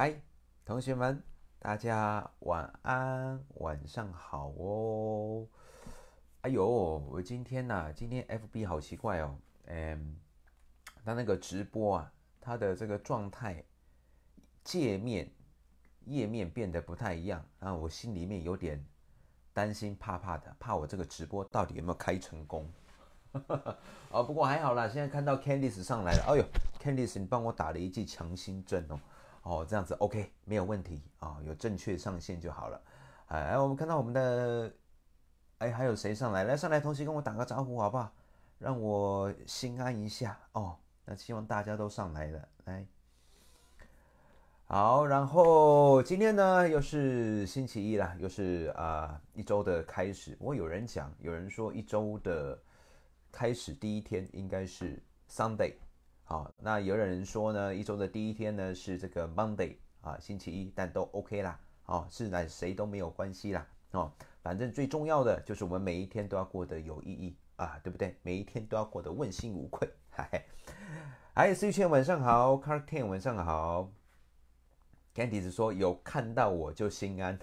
嗨，同学们，大家晚安，晚上好哦！哎呦，我今天呢，今天 FB 好奇怪哦，嗯，他那个直播啊，他的这个状态界面页面变得不太一样，啊，我心里面有点担心，怕怕的，怕我这个直播到底有没有开成功。哦，不过还好啦，现在看到 Candice 上来了，哎呦，Candice，你帮我打了一剂强心针哦。哦，这样子 OK，没有问题啊，有正确上线就好了。哎，我们看到我们的，哎，还有谁上来？来上来，同时跟我打个招呼，好不好？让我心安一下哦。那希望大家都上来了，来。好，然后今天呢又是星期一了，又是啊一周的开始。我有人讲，有人说一周的开始第一天应该是 Sunday。好，那有人说呢，一周的第一天呢是这个 Monday 啊，星期一，但都 OK 啦，哦，是哪谁都没有关系啦，哦，反正最重要的就是我们每一天都要过得有意义啊，对不对？每一天都要过得问心无愧。嗨，哎，思泉晚上好 c a r l e n 晚上好 c a t i e 子说有看到我就心安。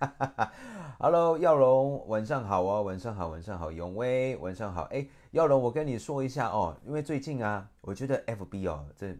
哈 Hello，耀龙晚上好哦，晚上好，晚上好，永威晚上好，哎。耀龙，我跟你说一下哦，因为最近啊，我觉得 FB 哦，这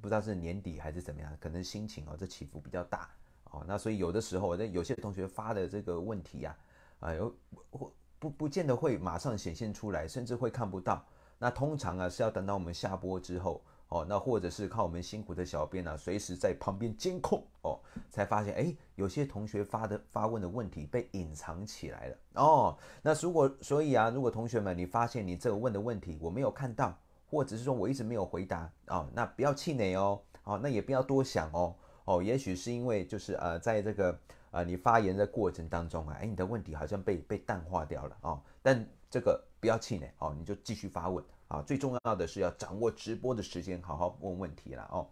不知道是年底还是怎么样，可能心情哦这起伏比较大哦，那所以有的时候那有些同学发的这个问题呀，啊有会不不见得会马上显现出来，甚至会看不到。那通常啊是要等到我们下播之后。哦，那或者是靠我们辛苦的小编啊，随时在旁边监控哦，才发现哎，有些同学发的发问的问题被隐藏起来了哦。那如果所以啊，如果同学们你发现你这个问的问题我没有看到，或者是说我一直没有回答啊，那不要气馁哦，哦，那也不要多想哦，哦，也许是因为就是呃，在这个呃你发言的过程当中啊，哎，你的问题好像被被淡化掉了哦，但这个不要气馁哦，你就继续发问。啊，最重要的是要掌握直播的时间，好好问问题了哦。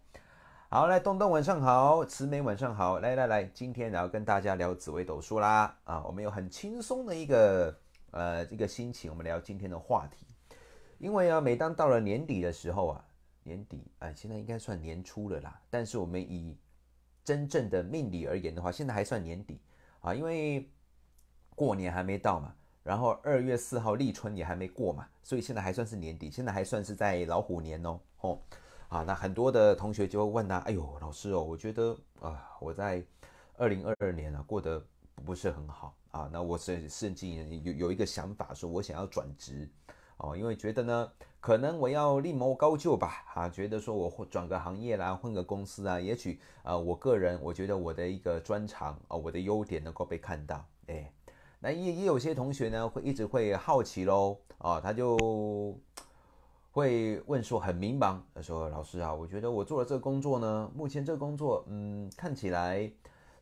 好嘞，东东晚上好，慈眉晚上好，来来来，今天然后跟大家聊紫微斗数啦。啊，我们有很轻松的一个呃一个心情，我们聊今天的话题。因为啊，每当到了年底的时候啊，年底啊，现在应该算年初了啦。但是我们以真正的命理而言的话，现在还算年底啊，因为过年还没到嘛。然后二月四号立春也还没过嘛，所以现在还算是年底，现在还算是在老虎年哦，吼，啊，那很多的同学就会问呐，哎呦，老师哦，我觉得啊，我在二零二二年啊过得不是很好啊，那我甚甚至有有一个想法说，我想要转职哦，因为觉得呢，可能我要另谋高就吧，啊，觉得说我混转个行业啦，混个公司啊，也许啊，我个人我觉得我的一个专长啊，我的优点能够被看到，哎。那也也有些同学呢，会一直会好奇喽，啊，他就会问说很迷茫，他说老师啊，我觉得我做了这个工作呢，目前这个工作，嗯，看起来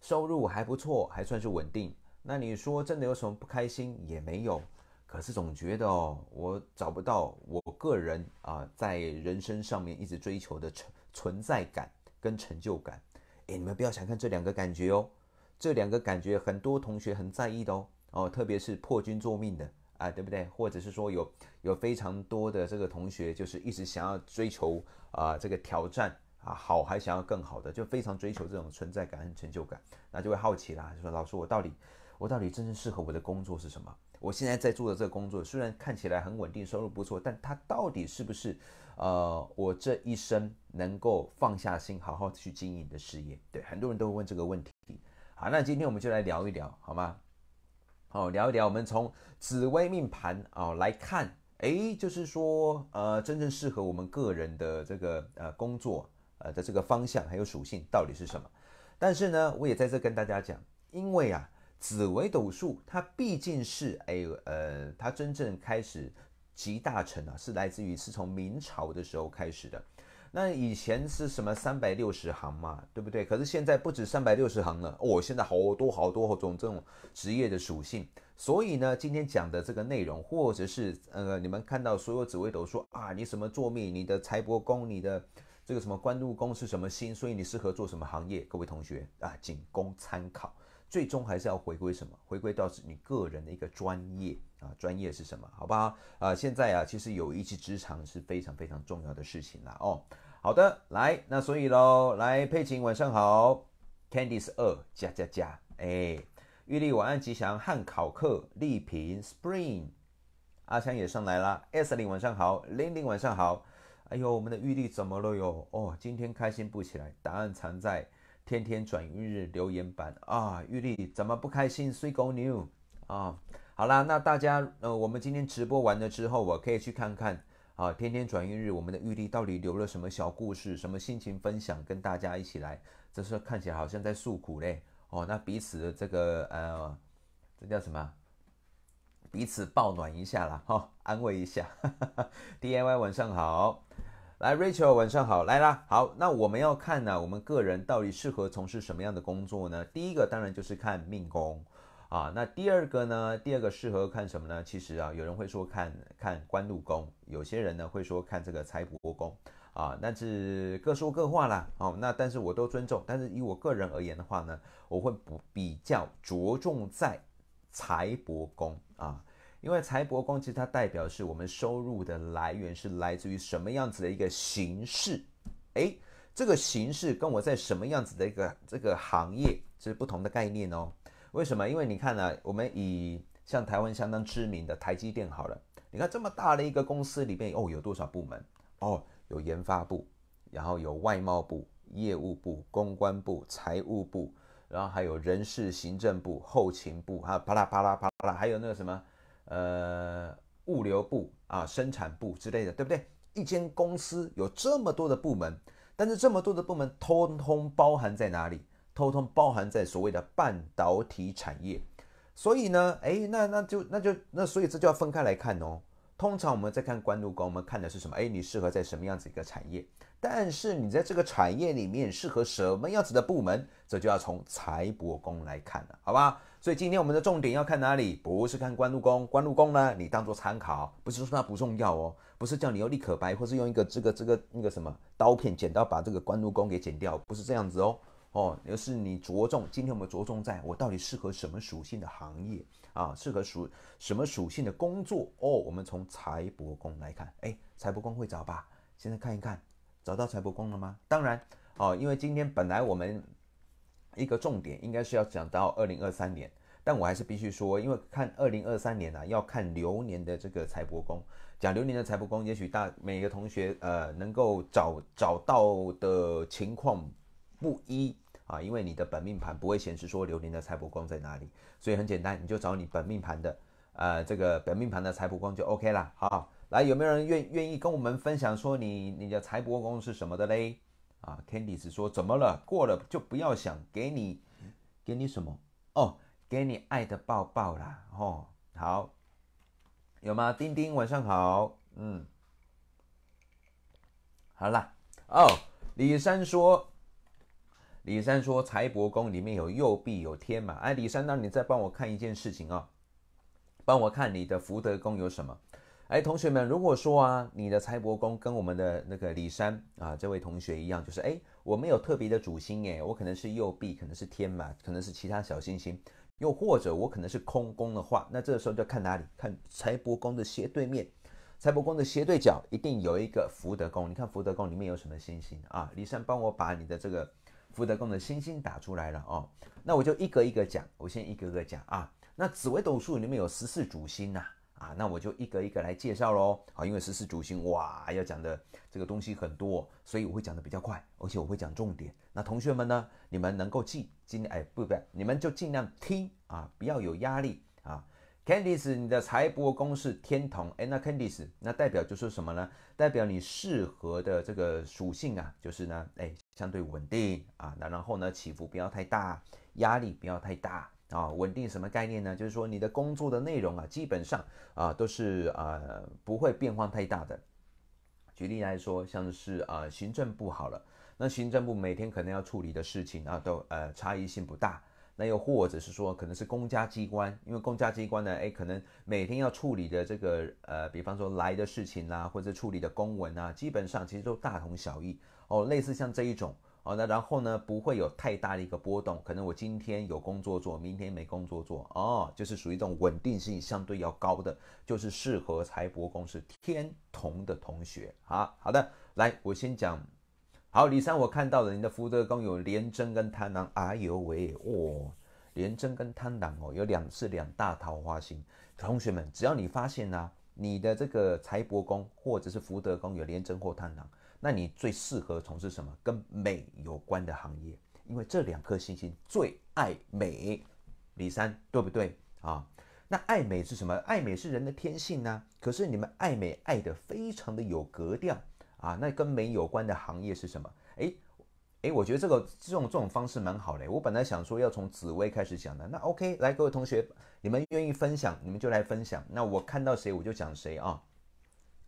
收入还不错，还算是稳定。那你说真的有什么不开心也没有，可是总觉得哦，我找不到我个人啊，在人生上面一直追求的存存在感跟成就感。哎，你们不要想看这两个感觉哦，这两个感觉很多同学很在意的哦。哦，特别是破军做命的啊，对不对？或者是说有有非常多的这个同学，就是一直想要追求啊这个挑战啊，好还想要更好的，就非常追求这种存在感、和成就感，那就会好奇啦，就说老师，我到底我到底真正适合我的工作是什么？我现在在做的这个工作虽然看起来很稳定，收入不错，但它到底是不是呃我这一生能够放下心好好去经营的事业？对，很多人都会问这个问题。好，那今天我们就来聊一聊，好吗？好，聊一聊我们从紫微命盘啊来看，诶，就是说呃，真正适合我们个人的这个呃工作呃的这个方向还有属性到底是什么？但是呢，我也在这跟大家讲，因为啊，紫微斗数它毕竟是诶呃，它真正开始集大成啊，是来自于是从明朝的时候开始的。那以前是什么三百六十行嘛，对不对？可是现在不止三百六十行了，哦，现在好多好多好多种这种职业的属性。所以呢，今天讲的这个内容，或者是呃，你们看到所有紫微斗说啊，你什么作命，你的财帛宫，你的这个什么官禄宫是什么星，所以你适合做什么行业？各位同学啊，仅供参考，最终还是要回归什么？回归到是你个人的一个专业啊，专业是什么？好不好？啊，现在啊，其实有一技之长是非常非常重要的事情了哦。好的，来，那所以喽，来，佩琴晚上好，Candice 二加加加，哎，玉丽晚安吉祥，汉考克丽萍 Spring，阿强也上来了，S 零晚上好 l i n d y 晚上好，哎呦，我们的玉丽怎么了哟？哦，今天开心不起来，答案藏在天天转运日留言版啊，玉丽怎么不开心？睡狗 w 啊，好啦，那大家呃，我们今天直播完了之后，我可以去看看。啊，天天转运日，我们的玉帝到底留了什么小故事？什么心情分享，跟大家一起来。这是看起来好像在诉苦嘞，哦，那彼此的这个呃，这叫什么？彼此抱暖一下啦，哈，安慰一下。D I Y，晚上好，来，Rachel，晚上好，来啦。好，那我们要看呢，我们个人到底适合从事什么样的工作呢？第一个当然就是看命宫。啊，那第二个呢？第二个适合看什么呢？其实啊，有人会说看看官禄宫，有些人呢会说看这个财帛宫啊，那是各说各话啦。哦。那但是我都尊重，但是以我个人而言的话呢，我会不比较着重在财帛宫啊，因为财帛宫其实它代表是我们收入的来源是来自于什么样子的一个形式，哎，这个形式跟我在什么样子的一个这个行业是不同的概念哦。为什么？因为你看呢，我们以像台湾相当知名的台积电好了，你看这么大的一个公司里面，哦，有多少部门？哦，有研发部，然后有外贸部、业务部、公关部、财务部，然后还有人事行政部、后勤部还有啪啦啪啦啪啦，还有那个什么呃物流部啊、生产部之类的，对不对？一间公司有这么多的部门，但是这么多的部门通通包含在哪里？偷偷包含在所谓的半导体产业，所以呢，哎，那那就那就那，所以这就要分开来看哦。通常我们在看官路工，我们看的是什么？哎，你适合在什么样子一个产业？但是你在这个产业里面适合什么样子的部门？这就要从财帛宫来看了，好吧？所以今天我们的重点要看哪里？不是看官路工，官路工呢，你当做参考，不是说它不重要哦，不是叫你用立可白，或是用一个这个这个那个什么刀片剪刀把这个官路工给剪掉，不是这样子哦。哦，就是你着重，今天我们着重在我到底适合什么属性的行业啊？适合属什么属性的工作？哦，我们从财帛宫来看，哎，财帛宫会找吧？现在看一看，找到财帛宫了吗？当然哦，因为今天本来我们一个重点应该是要讲到二零二三年，但我还是必须说，因为看二零二三年啊，要看流年的这个财帛宫，讲流年的财帛宫，也许大每个同学呃能够找找到的情况不一。啊，因为你的本命盘不会显示说流年的财帛宫在哪里，所以很简单，你就找你本命盘的，呃，这个本命盘的财帛宫就 OK 了。好，来，有没有人愿愿意跟我们分享说你你的财帛宫是什么的嘞？啊 c a n d y c 说怎么了？过了就不要想给你给你什么哦，给你爱的抱抱啦。哦，好，有吗？丁丁，晚上好。嗯，好啦。哦，李三说。李三说：“财帛宫里面有右臂有天马。”哎，李三，那你再帮我看一件事情啊，帮我看你的福德宫有什么？哎，同学们，如果说啊，你的财帛宫跟我们的那个李三啊这位同学一样，就是哎，我没有特别的主星，哎，我可能是右臂，可能是天马，可能是其他小星星，又或者我可能是空宫的话，那这个时候就看哪里？看财帛宫的斜对面，财帛宫的斜对角一定有一个福德宫。你看福德宫里面有什么星星啊？李三，帮我把你的这个。福德宫的星星打出来了哦，那我就一个一个讲，我先一个一个讲啊。那紫微斗数里面有十四主星呐，啊，那我就一个一个来介绍喽。好，因为十四主星哇，要讲的这个东西很多，所以我会讲的比较快，而且我会讲重点。那同学们呢，你们能够记，尽量哎，不不，你们就尽量听啊，不要有压力啊。Candice，你的财帛宫是天同，哎，那 Candice，那代表就是什么呢？代表你适合的这个属性啊，就是呢，哎，相对稳定啊，那然后呢，起伏不要太大，压力不要太大啊。稳定什么概念呢？就是说你的工作的内容啊，基本上啊都是啊不会变化太大的。举例来说，像是啊行政部好了，那行政部每天可能要处理的事情啊，都呃差异性不大。那又或者是说，可能是公家机关，因为公家机关呢，哎，可能每天要处理的这个，呃，比方说来的事情啦，或者处理的公文啊，基本上其实都大同小异哦，类似像这一种哦，那然后呢，不会有太大的一个波动，可能我今天有工作做，明天没工作做哦，就是属于一种稳定性相对要高的，就是适合财帛宫是天同的同学啊。好的，来，我先讲。好，李三，我看到了你的福德宫有廉贞跟贪狼，哎呦喂，哦，廉贞跟贪狼哦，有两次两大桃花星。同学们，只要你发现呢，你的这个财帛宫或者是福德宫有廉贞或贪狼，那你最适合从事什么？跟美有关的行业，因为这两颗星星最爱美，李三对不对啊？那爱美是什么？爱美是人的天性呢。可是你们爱美爱的非常的有格调。啊，那跟煤有关的行业是什么？哎，哎，我觉得这个这种这种方式蛮好的。我本来想说要从紫薇开始讲的。那 OK，来各位同学，你们愿意分享，你们就来分享。那我看到谁，我就讲谁啊。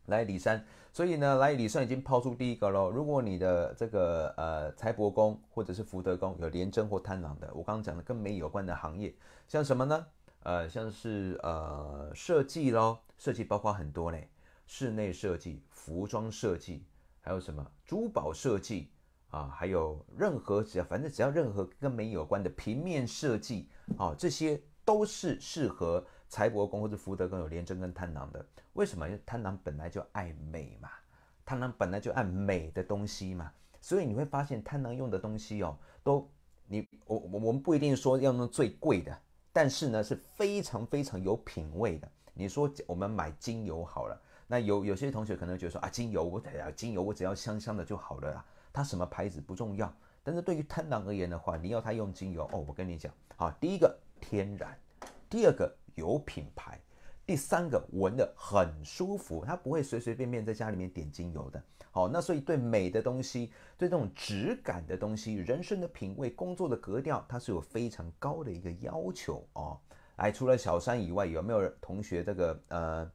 来，李三，所以呢，来李三已经抛出第一个喽。如果你的这个呃财帛宫或者是福德宫有廉贞或贪狼的，我刚刚讲的跟煤有关的行业，像什么呢？呃，像是呃设计喽，设计包括很多嘞。室内设计、服装设计，还有什么珠宝设计啊？还有任何只要反正只要任何跟美有关的平面设计，啊，这些都是适合财帛宫或者福德宫有廉贞跟贪狼的。为什么？因为贪狼本来就爱美嘛，贪狼本来就爱美的东西嘛，所以你会发现贪狼用的东西哦，都你我我我们不一定说要用最贵的，但是呢是非常非常有品位的。你说我们买精油好了。那有有些同学可能觉得说啊，精油我得要精油我只要香香的就好了，它什么牌子不重要。但是对于贪婪而言的话，你要他用精油哦，我跟你讲好，第一个天然，第二个有品牌，第三个闻的很舒服，他不会随随便便在家里面点精油的。好，那所以对美的东西，对这种质感的东西，人生的品味，工作的格调，它是有非常高的一个要求哦。哎，除了小三以外，有没有同学这个呃？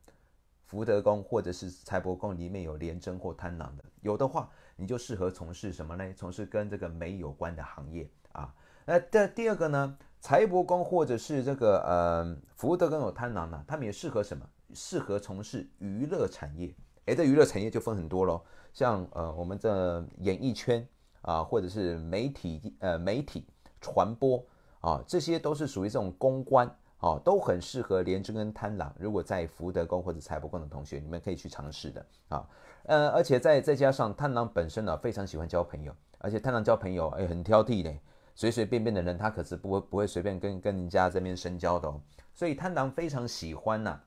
福德宫或者是财帛宫里面有廉贞或贪狼的，有的话，你就适合从事什么呢？从事跟这个美有关的行业啊。那第第二个呢，财帛宫或者是这个呃福德宫有贪狼的，他们也适合什么？适合从事娱乐产业。哎，这娱乐产业就分很多咯，像呃我们的演艺圈啊，或者是媒体呃媒体传播啊，这些都是属于这种公关。哦，都很适合廉贞跟贪狼。如果在福德宫或者财帛宫的同学，你们可以去尝试的啊。呃，而且再再加上贪狼本身呢，非常喜欢交朋友，而且贪狼交朋友哎，很挑剔的，随随便便的人他可是不会不会随便跟跟人家这边深交的。哦。所以贪狼非常喜欢呐，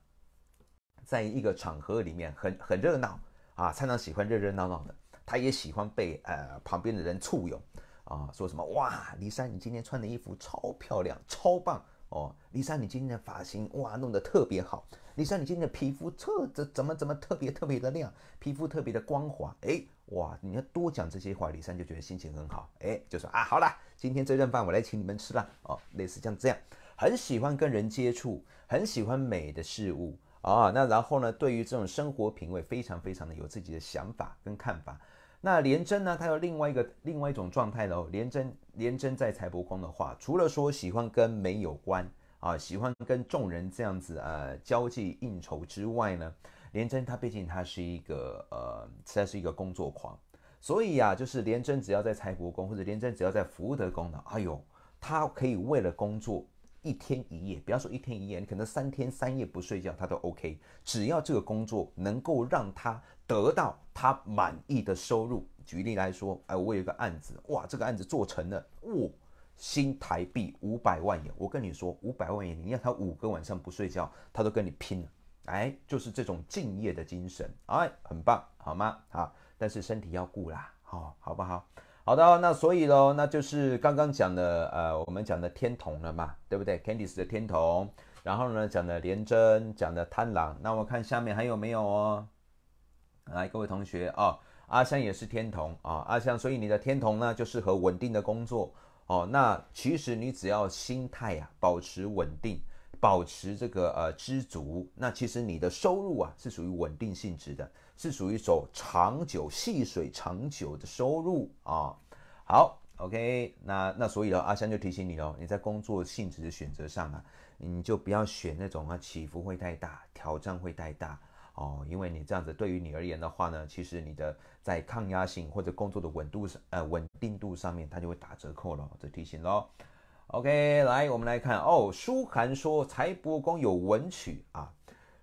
在一个场合里面很很热闹啊。贪狼喜欢热热闹闹的，他也喜欢被呃旁边的人簇拥啊，说什么哇，黎三你今天穿的衣服超漂亮，超棒。哦，李三，你今天的发型哇，弄得特别好。李三，你今天的皮肤特怎怎么怎么特别特别的亮，皮肤特别的光滑。哎，哇，你要多讲这些话，李三就觉得心情很好。哎，就说啊，好了，今天这顿饭我来请你们吃了。哦，类似像这样，很喜欢跟人接触，很喜欢美的事物啊。那然后呢，对于这种生活品味非常非常的有自己的想法跟看法。那连真呢，他有另外一个另外一种状态了哦，连真。连真在财帛宫的话，除了说喜欢跟美有关啊，喜欢跟众人这样子呃交际应酬之外呢，连真他毕竟他是一个呃，实在是一个工作狂，所以呀，就是连真只要在财帛宫或者连真只要在福德宫呢，哎呦，他可以为了工作。一天一夜，不要说一天一夜，你可能三天三夜不睡觉他都 OK。只要这个工作能够让他得到他满意的收入。举例来说，哎，我有一个案子，哇，这个案子做成了，哇，新台币五百万元。我跟你说，五百万元，你让他五个晚上不睡觉，他都跟你拼了。哎，就是这种敬业的精神，哎，很棒，好吗？啊，但是身体要顾啦，哦，好不好？好的，那所以喽，那就是刚刚讲的，呃，我们讲的天童了嘛，对不对？Candice 的天童，然后呢，讲的廉贞，讲的贪婪。那我看下面还有没有哦？来，各位同学哦，阿香也是天童啊，阿香，所以你的天童呢就适合稳定的工作哦。那其实你只要心态啊保持稳定，保持这个呃知足，那其实你的收入啊是属于稳定性质的。是属于走长久、细水长久的收入啊。好，OK，那那所以呢，阿香就提醒你哦，你在工作性质的选择上啊，你就不要选那种啊起伏会太大、挑战会太大哦，因为你这样子对于你而言的话呢，其实你的在抗压性或者工作的稳度上，呃，稳定度上面它就会打折扣了。这提醒喽。OK，来，我们来看哦，舒涵说财帛宫有文曲啊，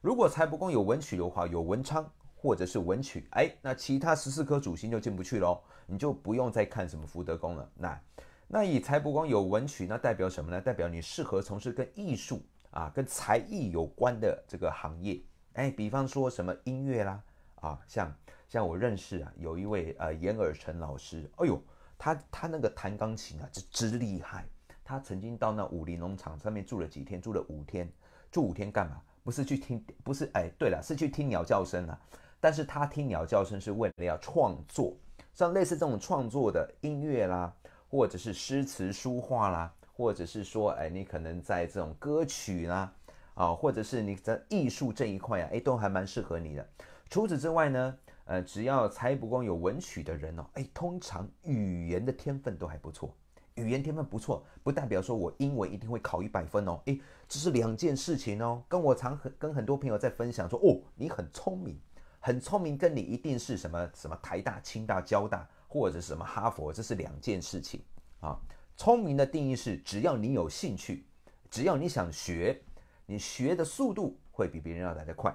如果财帛宫有文曲的话，有文昌。或者是文曲，哎，那其他十四颗主星就进不去喽，你就不用再看什么福德宫了。那那以财帛宫有文曲，那代表什么呢？代表你适合从事跟艺术啊、跟才艺有关的这个行业。哎，比方说什么音乐啦，啊，像像我认识啊，有一位呃严尔成老师，哎呦，他他那个弹钢琴啊，这真厉害。他曾经到那武林农场上面住了几天，住了五天，住五天干嘛？不是去听，不是哎，对了，是去听鸟叫声了。但是他听鸟叫声是为了要创作，像类似这种创作的音乐啦，或者是诗词书画啦，或者是说，哎，你可能在这种歌曲啦，啊，或者是你在艺术这一块啊，哎，都还蛮适合你的。除此之外呢，呃，只要才不光有文曲的人哦，哎，通常语言的天分都还不错。语言天分不错，不代表说我英文一定会考一百分哦，诶，这是两件事情哦。跟我常跟很多朋友在分享说，哦，你很聪明。很聪明，跟你一定是什么什么台大、清大、交大，或者什么哈佛，这是两件事情啊。聪明的定义是，只要你有兴趣，只要你想学，你学的速度会比别人要来得快。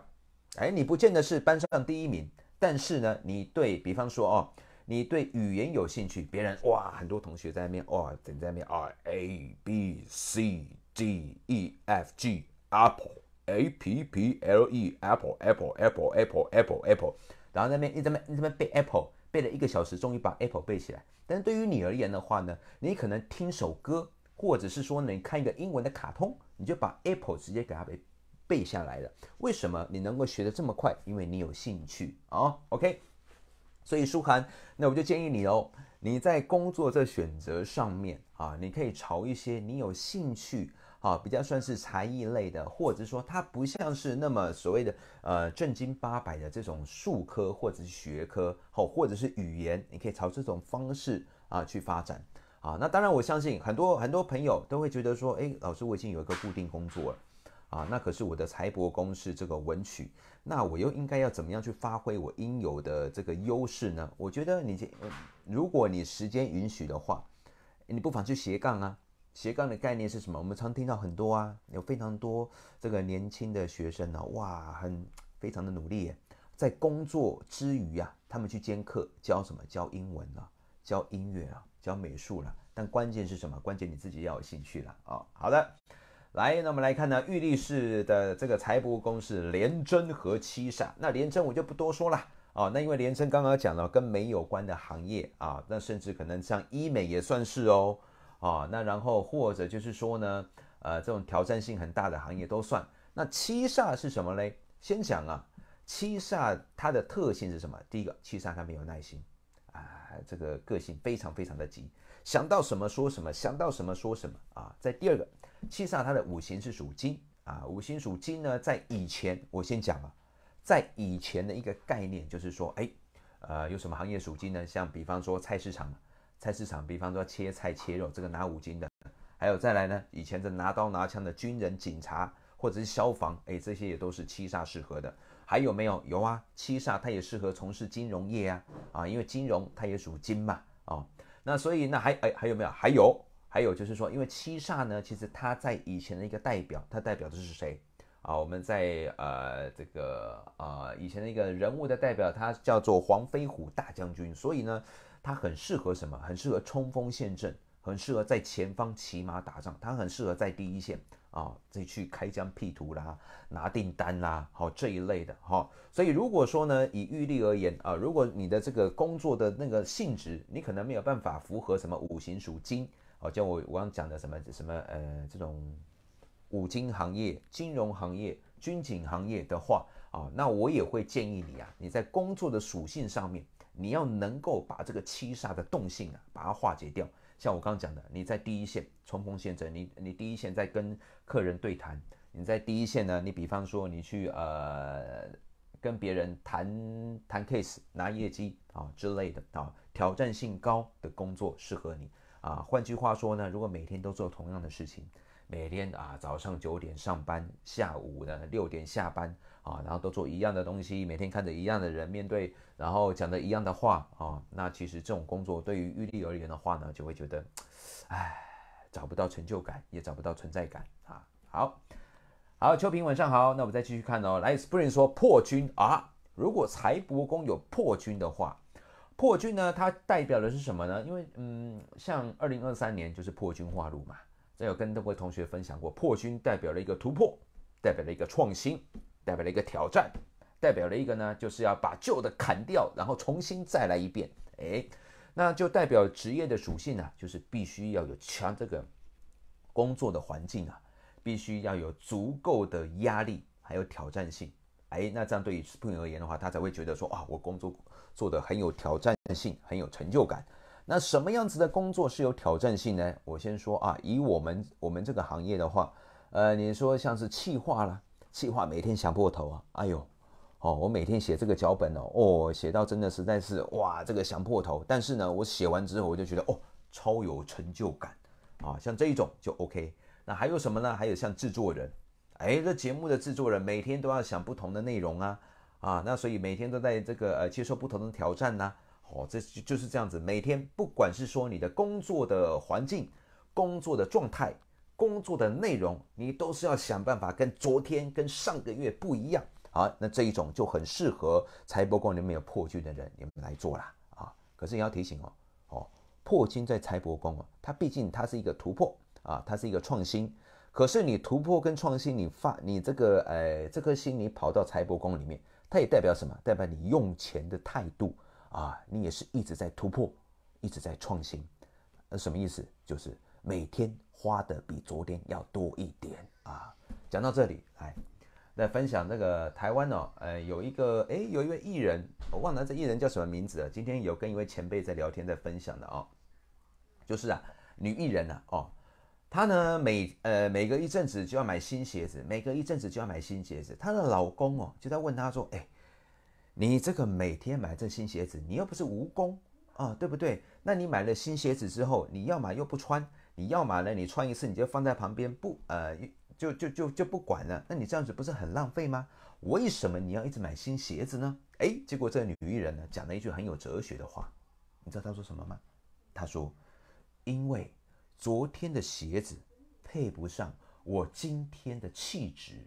哎，你不见得是班上第一名，但是呢，你对比方说哦，你对语言有兴趣，别人哇，很多同学在那边哇，等在那边啊，a b c d e f g apple。A P P L E Apple Apple Apple Apple Apple Apple，然后那边一直在那边背 Apple 背了一个小时，终于把 Apple 背起来。但是对于你而言的话呢，你可能听首歌，或者是说你看一个英文的卡通，你就把 Apple 直接给它背背下来了。为什么你能够学得这么快？因为你有兴趣啊。OK，所以舒涵，那我就建议你哦，你在工作这选择上面啊，你可以朝一些你有兴趣。好，比较算是才艺类的，或者说它不像是那么所谓的呃正经八百的这种术科或者是学科，好，或者是语言，你可以朝这种方式啊去发展啊。那当然，我相信很多很多朋友都会觉得说，哎，老师，我已经有一个固定工作了啊，那可是我的财帛宫是这个文曲，那我又应该要怎么样去发挥我应有的这个优势呢？我觉得你，如果你时间允许的话，你不妨去斜杠啊。斜杠的概念是什么？我们常听到很多啊，有非常多这个年轻的学生呢，哇，很非常的努力，在工作之余啊，他们去兼课，教什么？教英文啊，教音乐啊，教美术了。但关键是什么？关键你自己要有兴趣了啊。好的，来，那我们来看呢，玉立式的这个财帛宫是廉贞和七煞。那廉贞我就不多说了哦，那因为廉贞刚刚讲了跟美有关的行业啊，那甚至可能像医美也算是哦。啊，那然后或者就是说呢，呃，这种挑战性很大的行业都算。那七煞是什么嘞？先讲啊，七煞它的特性是什么？第一个，七煞它没有耐心啊，这个个性非常非常的急，想到什么说什么，想到什么说什么啊。在第二个，七煞它的五行是属金啊，五行属金呢，在以前我先讲啊，在以前的一个概念就是说，哎，呃，有什么行业属金呢？像比方说菜市场。菜市场，比方说切菜、切肉，这个拿五金的，还有再来呢，以前这拿刀拿枪的军人、警察或者是消防，哎，这些也都是七煞适合的。还有没有？有啊，七煞它也适合从事金融业啊，啊，因为金融它也属金嘛，啊，那所以那还哎还有没有？还有，还有就是说，因为七煞呢，其实它在以前的一个代表，它代表的是谁啊？我们在呃这个啊以前的一个人物的代表，他叫做黄飞虎大将军，所以呢。它很适合什么？很适合冲锋陷阵，很适合在前方骑马打仗。它很适合在第一线啊，再去开疆辟土啦，拿订单啦，好这一类的哈。所以如果说呢，以玉立而言啊，如果你的这个工作的那个性质，你可能没有办法符合什么五行属金哦，像我刚刚讲的什么什么呃这种五金行业、金融行业、军警行业的话啊，那我也会建议你啊，你在工作的属性上面。你要能够把这个七煞的动性啊，把它化解掉。像我刚刚讲的，你在第一线冲锋陷阵，你你第一线在跟客人对谈，你在第一线呢，你比方说你去呃跟别人谈谈 case 拿业绩啊之类的啊，挑战性高的工作适合你啊。换句话说呢，如果每天都做同样的事情。每天啊，早上九点上班，下午呢六点下班啊，然后都做一样的东西，每天看着一样的人面对，然后讲的一样的话啊，那其实这种工作对于玉立而言的话呢，就会觉得，唉，找不到成就感，也找不到存在感啊。好，好，秋萍晚上好，那我们再继续看哦。来，spring 说破军啊，如果财帛宫有破军的话，破军呢，它代表的是什么呢？因为嗯，像二零二三年就是破军化禄嘛。有跟各位同学分享过，破军代表了一个突破，代表了一个创新，代表了一个挑战，代表了一个呢，就是要把旧的砍掉，然后重新再来一遍。哎，那就代表职业的属性啊，就是必须要有强这个工作的环境啊，必须要有足够的压力还有挑战性。哎，那这样对于朋友而言的话，他才会觉得说啊，我工作做得很有挑战性，很有成就感。那什么样子的工作是有挑战性呢？我先说啊，以我们我们这个行业的话，呃，你说像是企划啦，企划每天想破头啊，哎呦，哦，我每天写这个脚本哦，哦，写到真的实在是哇，这个想破头。但是呢，我写完之后我就觉得哦，超有成就感啊，像这一种就 OK。那还有什么呢？还有像制作人，哎，这节目的制作人每天都要想不同的内容啊，啊，那所以每天都在这个呃接受不同的挑战呢。哦，这就就是这样子。每天不管是说你的工作的环境、工作的状态、工作的内容，你都是要想办法跟昨天、跟上个月不一样好，那这一种就很适合财帛宫里面有破军的人你们来做啦啊。可是你要提醒哦，哦，破军在财帛宫哦，它毕竟它是一个突破啊，它是一个创新。可是你突破跟创新，你发你这个呃这颗心你跑到财帛宫里面，它也代表什么？代表你用钱的态度。啊，你也是一直在突破，一直在创新，呃，什么意思？就是每天花的比昨天要多一点啊。讲到这里，来，来分享那个台湾哦，呃，有一个哎，有一位艺人，我忘了这艺人叫什么名字了。今天有跟一位前辈在聊天，在分享的哦，就是啊，女艺人呢，哦，她呢每呃每隔一阵子就要买新鞋子，每隔一阵子就要买新鞋子。她的老公哦就在问她说，哎。你这个每天买这新鞋子，你又不是无功啊，对不对？那你买了新鞋子之后，你要么又不穿，你要么呢？你穿一次你就放在旁边，不呃，就就就就不管了，那你这样子不是很浪费吗？为什么你要一直买新鞋子呢？哎，结果这个女人呢讲了一句很有哲学的话，你知道她说什么吗？她说，因为昨天的鞋子配不上我今天的气质。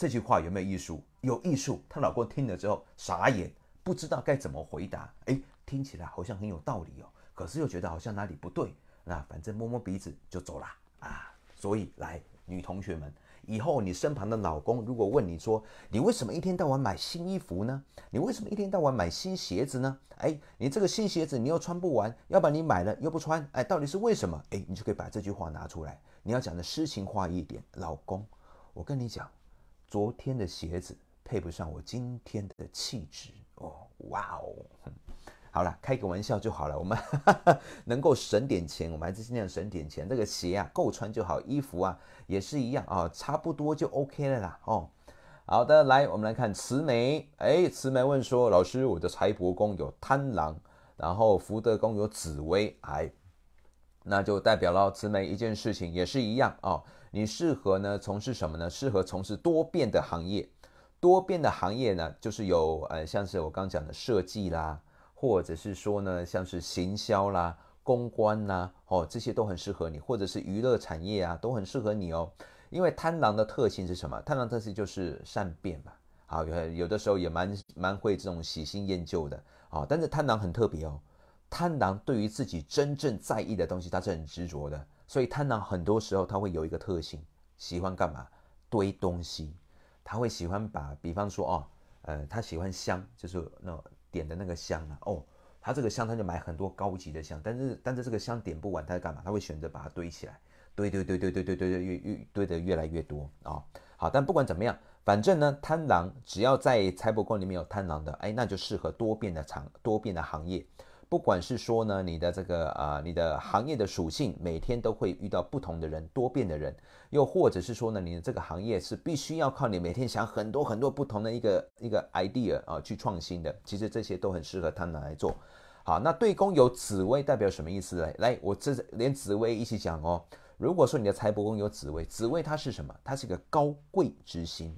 这句话有没有艺术？有艺术。她老公听了之后傻眼，不知道该怎么回答。哎，听起来好像很有道理哦，可是又觉得好像哪里不对。那反正摸摸鼻子就走了啊。所以来女同学们，以后你身旁的老公如果问你说：“你为什么一天到晚买新衣服呢？你为什么一天到晚买新鞋子呢？”哎，你这个新鞋子你又穿不完，要不然你买了又不穿，哎，到底是为什么？哎，你就可以把这句话拿出来，你要讲的诗情画意一点。老公，我跟你讲。昨天的鞋子配不上我今天的气质哦，哇哦，好了，开个玩笑就好了。我们 能够省点钱，我们还是尽量省点钱。这个鞋啊，够穿就好；衣服啊，也是一样啊，差不多就 OK 了啦。哦，好的，来，我们来看慈眉。哎，慈眉问说：“老师，我的财帛宫有贪狼，然后福德宫有紫薇，哎，那就代表了慈眉一件事情，也是一样哦。”你适合呢从事什么呢？适合从事多变的行业，多变的行业呢，就是有呃，像是我刚讲的设计啦，或者是说呢，像是行销啦、公关呐，哦，这些都很适合你，或者是娱乐产业啊，都很适合你哦。因为贪狼的特性是什么？贪狼特性就是善变嘛，啊，有有的时候也蛮蛮会这种喜新厌旧的，啊，但是贪狼很特别哦，贪狼对于自己真正在意的东西，他是很执着的。所以贪狼很多时候他会有一个特性，喜欢干嘛？堆东西，他会喜欢把，比方说哦，呃，他喜欢香，就是那点的那个香啊，哦，他这个香他就买很多高级的香，但是但是这个香点不完，他在干嘛？他会选择把它堆起来，堆堆堆堆堆堆堆堆越越堆的越来越多啊。好，但不管怎么样，反正呢贪狼只要在财帛宫里面有贪狼的，哎，那就适合多变的场多变的行业。不管是说呢，你的这个啊，你的行业的属性，每天都会遇到不同的人、多变的人，又或者是说呢，你的这个行业是必须要靠你每天想很多很多不同的一个一个 idea 啊，去创新的。其实这些都很适合他拿来做。好，那对宫有紫薇代表什么意思呢？来，我这连紫薇一起讲哦。如果说你的财帛宫有紫薇，紫薇它是什么？它是一个高贵之星。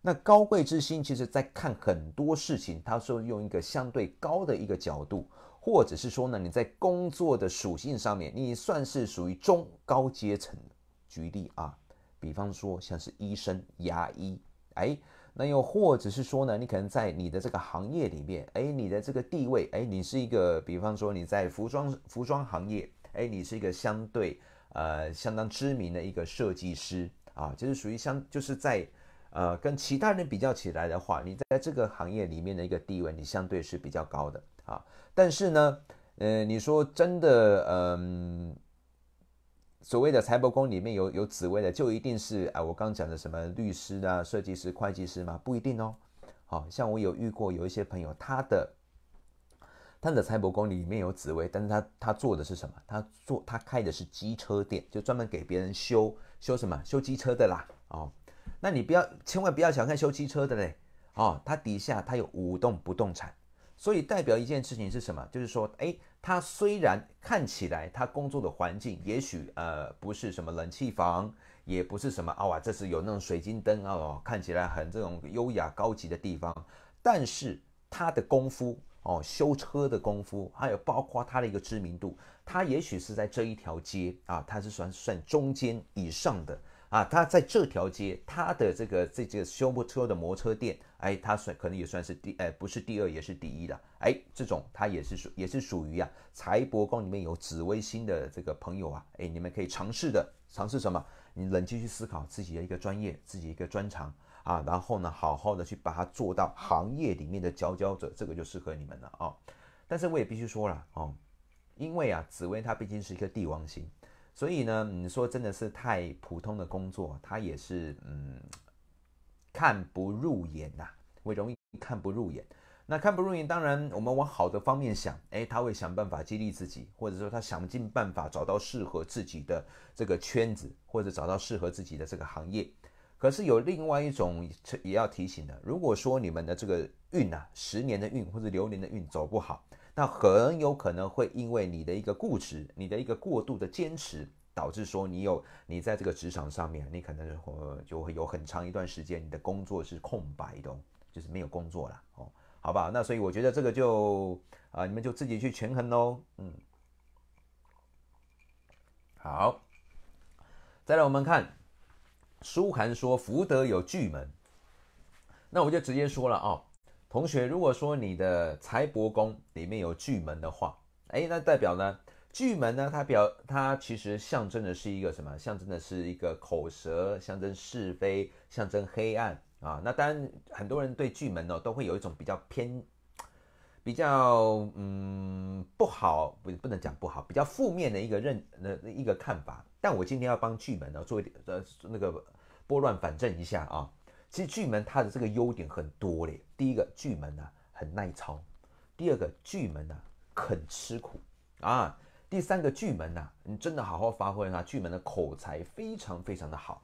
那高贵之星，其实在看很多事情，它是用一个相对高的一个角度。或者是说呢，你在工作的属性上面，你算是属于中高阶层的。举例啊，比方说像是医生、牙医，哎，那又或者是说呢，你可能在你的这个行业里面，哎，你的这个地位，哎，你是一个，比方说你在服装服装行业，哎，你是一个相对呃相当知名的一个设计师啊，就是属于相就是在呃跟其他人比较起来的话，你在这个行业里面的一个地位，你相对是比较高的。啊，但是呢，呃，你说真的，嗯，所谓的财帛宫里面有有紫薇的，就一定是啊，我刚讲的什么律师啊、设计师、会计师嘛，不一定哦。好像我有遇过有一些朋友，他的他的财帛宫里面有紫薇，但是他他做的是什么？他做他开的是机车店，就专门给别人修修什么修机车的啦。哦，那你不要千万不要小看修机车的嘞。哦，他底下他有五栋不动产。所以代表一件事情是什么？就是说，哎，他虽然看起来他工作的环境也许呃不是什么冷气房，也不是什么啊，这是有那种水晶灯啊，看起来很这种优雅高级的地方，但是他的功夫哦，修车的功夫，还有包括他的一个知名度，他也许是在这一条街啊，他是算算中间以上的啊，他在这条街他的这个这个修破车的摩车店。哎，他算可能也算是第，哎，不是第二也是第一的。哎，这种他也是属，也是属于啊，财帛宫里面有紫微星的这个朋友啊，哎，你们可以尝试的，尝试什么？你冷静去思考自己的一个专业，自己一个专长啊，然后呢，好好的去把它做到行业里面的佼佼者，这个就适合你们了啊。但是我也必须说了哦，因为啊，紫薇它毕竟是一个帝王星，所以呢，你说真的是太普通的工作，它也是嗯。看不入眼呐，会容易看不入眼。那看不入眼，当然我们往好的方面想，哎，他会想办法激励自己，或者说他想尽办法找到适合自己的这个圈子，或者找到适合自己的这个行业。可是有另外一种，也要提醒的，如果说你们的这个运呐，十年的运或者流年的运走不好，那很有可能会因为你的一个固执，你的一个过度的坚持。导致说你有你在这个职场上面，你可能就会有很长一段时间，你的工作是空白的，就是没有工作了哦，好吧？那所以我觉得这个就啊，你们就自己去权衡喽，嗯。好，再来我们看，书涵说福德有巨门，那我就直接说了啊，同学，如果说你的财帛宫里面有巨门的话，哎，那代表呢？巨门呢，它表它其实象征的是一个什么？象征的是一个口舌，象征是非，象征黑暗啊。那当然，很多人对巨门呢都会有一种比较偏，比较嗯不好，不不能讲不好，比较负面的一个认那一个看法。但我今天要帮巨门呢做一点呃那个拨乱反正一下啊。其实巨门它的这个优点很多嘞。第一个，巨门呢很耐操；第二个，巨门呢肯吃苦啊。第三个巨门呐，你真的好好发挥啊！巨门的口才非常非常的好，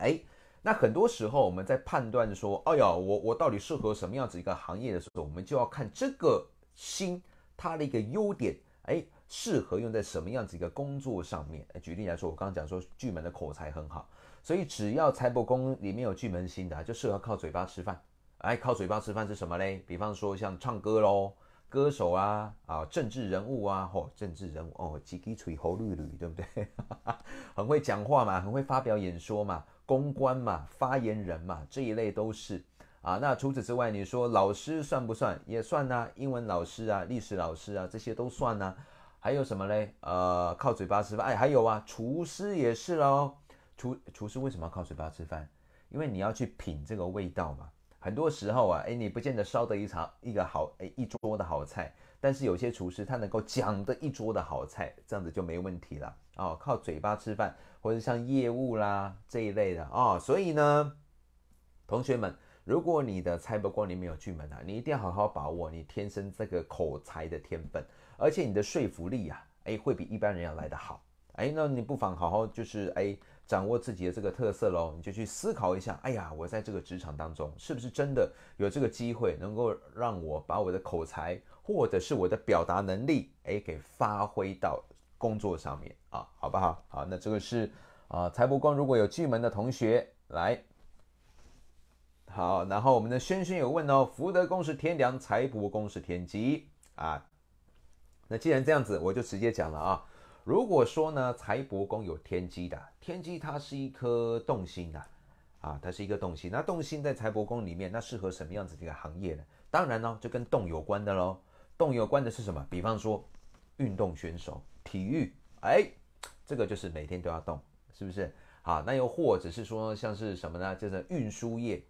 哎，那很多时候我们在判断说，哎呀，我我到底适合什么样子一个行业的时候，我们就要看这个星它的一个优点，哎，适合用在什么样子一个工作上面。举例来说，我刚刚讲说巨门的口才很好，所以只要财帛宫里面有巨门星的，就适合靠嘴巴吃饭。哎，靠嘴巴吃饭是什么嘞？比方说像唱歌喽。歌手啊啊，政治人物啊，嚯，政治人物哦，叽叽嘴猴绿绿，对不对？很会讲话嘛，很会发表演说嘛，公关嘛，发言人嘛，这一类都是啊。那除此之外，你说老师算不算？也算呐，英文老师啊，历史老师啊，这些都算呐。还有什么嘞？呃，靠嘴巴吃饭，哎，还有啊，厨师也是喽。厨厨师为什么要靠嘴巴吃饭？因为你要去品这个味道嘛。很多时候啊，哎，你不见得烧得一茶一个好哎一桌的好菜，但是有些厨师他能够讲得一桌的好菜，这样子就没问题了哦。靠嘴巴吃饭，或者像业务啦这一类的哦。所以呢，同学们，如果你的菜不光里没有巨门啊，你一定要好好把握你天生这个口才的天分，而且你的说服力啊，哎，会比一般人要来得好。哎，那你不妨好好就是哎，掌握自己的这个特色喽。你就去思考一下，哎呀，我在这个职场当中，是不是真的有这个机会，能够让我把我的口才或者是我的表达能力，哎，给发挥到工作上面啊，好不好？好，那这个是啊，财帛宫如果有巨门的同学来，好，然后我们的轩轩有问哦，福德宫是天梁，财帛宫是天机啊。那既然这样子，我就直接讲了啊。如果说呢，财帛宫有天机的天机，它是一颗动心的，啊，它是一个动心。那动心在财帛宫里面，那适合什么样子的一个行业呢？当然呢，就跟动有关的喽。动有关的是什么？比方说，运动选手、体育，哎，这个就是每天都要动，是不是？好，那又或者是说，像是什么呢？就是运输业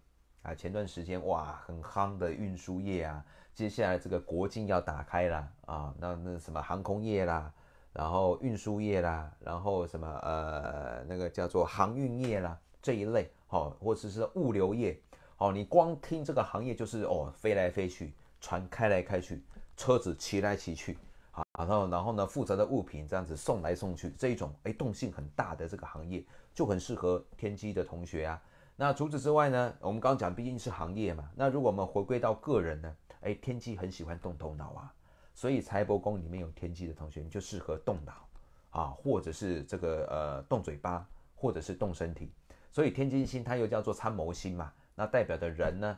啊，前段时间哇，很夯的运输业啊。接下来这个国境要打开了啊，那那什么航空业啦。然后运输业啦，然后什么呃那个叫做航运业啦这一类，好，或者是物流业，好，你光听这个行业就是哦飞来飞去，船开来开去，车子骑来骑去，好，然后然后呢负责的物品这样子送来送去这一种，哎，动性很大的这个行业就很适合天机的同学啊。那除此之外呢，我们刚讲毕竟是行业嘛，那如果我们回归到个人呢，哎，天机很喜欢动头脑啊。所以财帛宫里面有天机的同学，你就适合动脑啊，或者是这个呃动嘴巴，或者是动身体。所以天机星它又叫做参谋星嘛，那代表的人呢，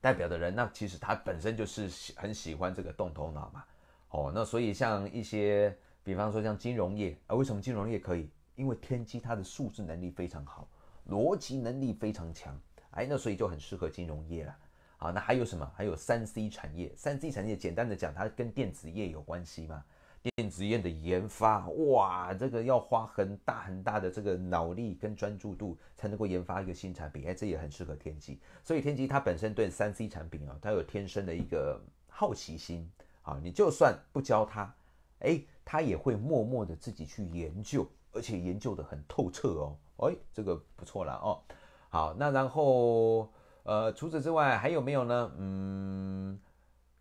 代表的人那其实他本身就是喜很喜欢这个动头脑嘛。哦，那所以像一些，比方说像金融业啊，为什么金融业可以？因为天机它的数字能力非常好，逻辑能力非常强，哎，那所以就很适合金融业了。啊，那还有什么？还有三 C 产业，三 C 产业简单的讲，它跟电子业有关系吗？电子业的研发，哇，这个要花很大很大的这个脑力跟专注度才能够研发一个新产品。哎，这也很适合天机，所以天机它本身对三 C 产品啊，它有天生的一个好奇心好，你就算不教它，哎，它也会默默的自己去研究，而且研究的很透彻哦。哎，这个不错了哦。好，那然后。呃，除此之外还有没有呢？嗯，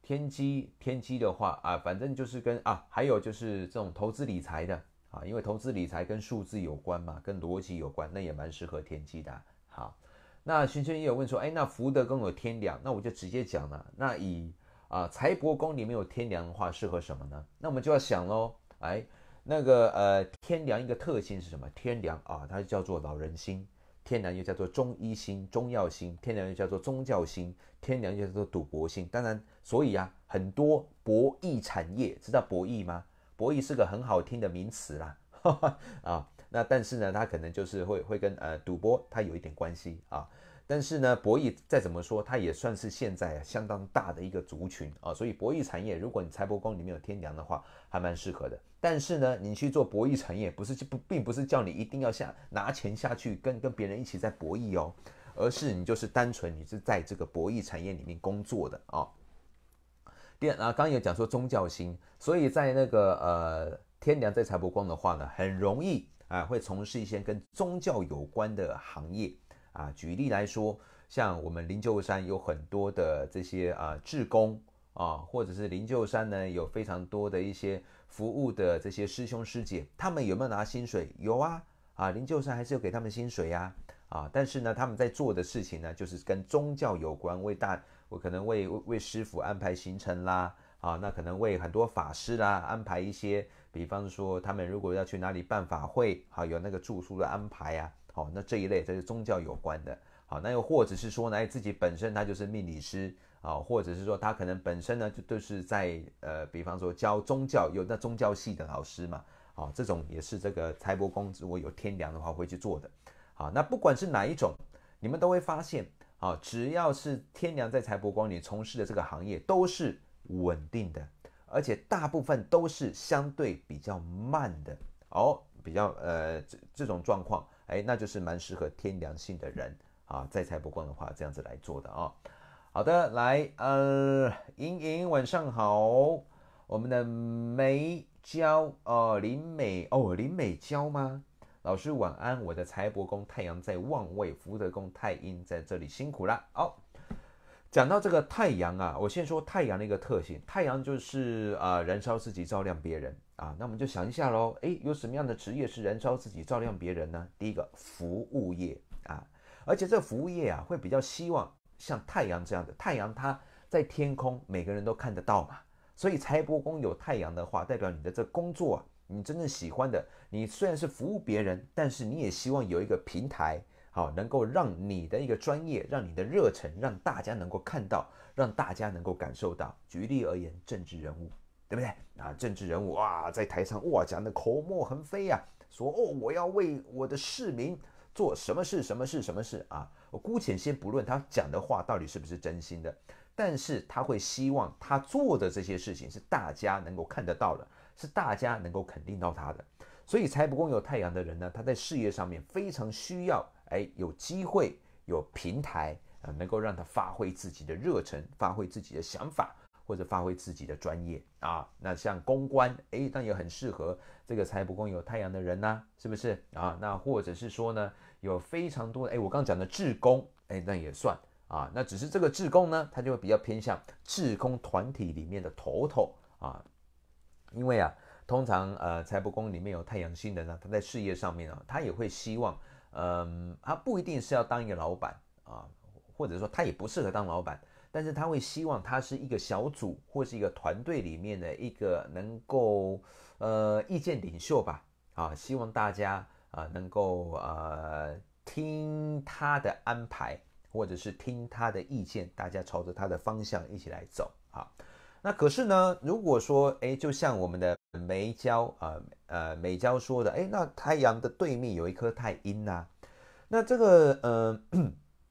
天机，天机的话啊，反正就是跟啊，还有就是这种投资理财的啊，因为投资理财跟数字有关嘛，跟逻辑有关，那也蛮适合天机的。好，那轩轩也有问说，哎，那福德宫有天梁，那我就直接讲了。那以啊财帛宫里面有天梁的话，适合什么呢？那我们就要想喽，哎，那个呃天梁一个特性是什么？天梁啊，它叫做老人心。天梁又叫做中医星、中药星；天梁又叫做宗教星；天梁又叫做赌博星。当然，所以啊，很多博弈产业，知道博弈吗？博弈是个很好听的名词啦，啊，那但是呢，它可能就是会会跟呃赌博它有一点关系啊。但是呢，博弈再怎么说，它也算是现在相当大的一个族群啊。所以博弈产业，如果你财帛宫里面有天梁的话，还蛮适合的。但是呢，你去做博弈产业，不是不，并不是叫你一定要下拿钱下去跟跟别人一起在博弈哦，而是你就是单纯你是在这个博弈产业里面工作的啊。第二啊，刚有讲说宗教心，所以在那个呃天良在财帛宫的话呢，很容易啊会从事一些跟宗教有关的行业啊。举例来说，像我们灵鹫山有很多的这些啊志工啊，或者是灵鹫山呢有非常多的一些。服务的这些师兄师姐，他们有没有拿薪水？有啊，啊灵鹫山还是要给他们薪水呀，啊，但是呢，他们在做的事情呢，就是跟宗教有关，为大，我可能为为师傅安排行程啦，啊，那可能为很多法师啦安排一些，比方说他们如果要去哪里办法会，好有那个住宿的安排呀，好，那这一类这是宗教有关的，好，那又或者是说呢，自己本身他就是命理师。啊，或者是说他可能本身呢，就都是在呃，比方说教宗教，有那宗教系的老师嘛，啊，这种也是这个财帛宫如果有天良的话会去做的，好，那不管是哪一种，你们都会发现啊，只要是天良在财帛宫你从事的这个行业都是稳定的，而且大部分都是相对比较慢的哦，比较呃这这种状况，哎，那就是蛮适合天良性的人啊，在财帛宫的话这样子来做的啊。好的，来，呃，莹莹，晚上好。我们的梅娇，哦，林美，哦，林美娇吗？老师，晚安。我的财帛宫太阳在望位，福德宫太阴在这里，辛苦啦。哦，讲到这个太阳啊，我先说太阳的一个特性，太阳就是啊，燃烧自己，照亮别人啊。那我们就想一下喽，诶，有什么样的职业是燃烧自己，照亮别人呢？第一个服务业啊，而且这服务业啊，会比较希望。像太阳这样的太阳，它在天空，每个人都看得到嘛。所以财帛宫有太阳的话，代表你的这工作，你真正喜欢的。你虽然是服务别人，但是你也希望有一个平台，好能够让你的一个专业，让你的热忱，让大家能够看到，让大家能够感受到。举例而言，政治人物，对不对啊？政治人物哇，在台上哇，讲的口沫横飞呀，说哦，我要为我的市民。做什么事？什么事？什么事啊！我姑且先不论他讲的话到底是不是真心的，但是他会希望他做的这些事情是大家能够看得到的，是大家能够肯定到他的，所以财不共有太阳的人呢，他在事业上面非常需要，哎，有机会有平台啊，能够让他发挥自己的热忱，发挥自己的想法，或者发挥自己的专业啊。那像公关，诶，那也很适合这个财不共有太阳的人呢，是不是啊？那或者是说呢？有非常多哎，我刚刚讲的志工，哎，那也算啊。那只是这个志工呢，他就会比较偏向志工团体里面的头头啊。因为啊，通常呃财帛宫里面有太阳星人呢，他在事业上面啊，他也会希望，嗯，他不一定是要当一个老板啊，或者说他也不适合当老板，但是他会希望他是一个小组或是一个团队里面的一个能够呃意见领袖吧啊，希望大家。啊，能够呃听他的安排，或者是听他的意见，大家朝着他的方向一起来走啊。那可是呢，如果说哎，就像我们的美娇啊呃美娇说的，哎，那太阳的对面有一颗太阴呐。那这个呃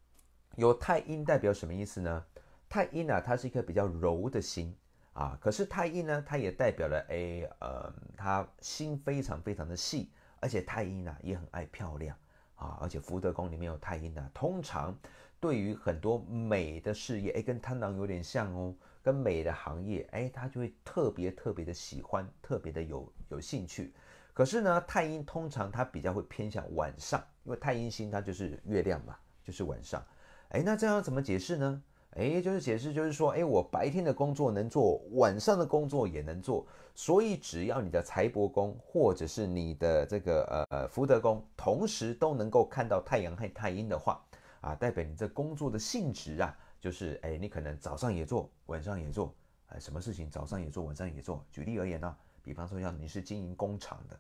有太阴代表什么意思呢？太阴啊，它是一颗比较柔的心啊。可是太阴呢，它也代表了哎呃，它心非常非常的细。而且太阴呐也很爱漂亮啊，而且福德宫里面有太阴呐，通常对于很多美的事业，哎，跟贪狼有点像哦，跟美的行业，哎，他就会特别特别的喜欢，特别的有有兴趣。可是呢，太阴通常它比较会偏向晚上，因为太阴星它就是月亮嘛，就是晚上。哎，那这样怎么解释呢？哎，就是解释，就是说，哎，我白天的工作能做，晚上的工作也能做，所以只要你的财帛宫或者是你的这个呃呃福德宫同时都能够看到太阳和太阴的话，啊，代表你这工作的性质啊，就是哎，你可能早上也做，晚上也做，呃，什么事情早上也做，晚上也做。举例而言呢，比方说像你是经营工厂的，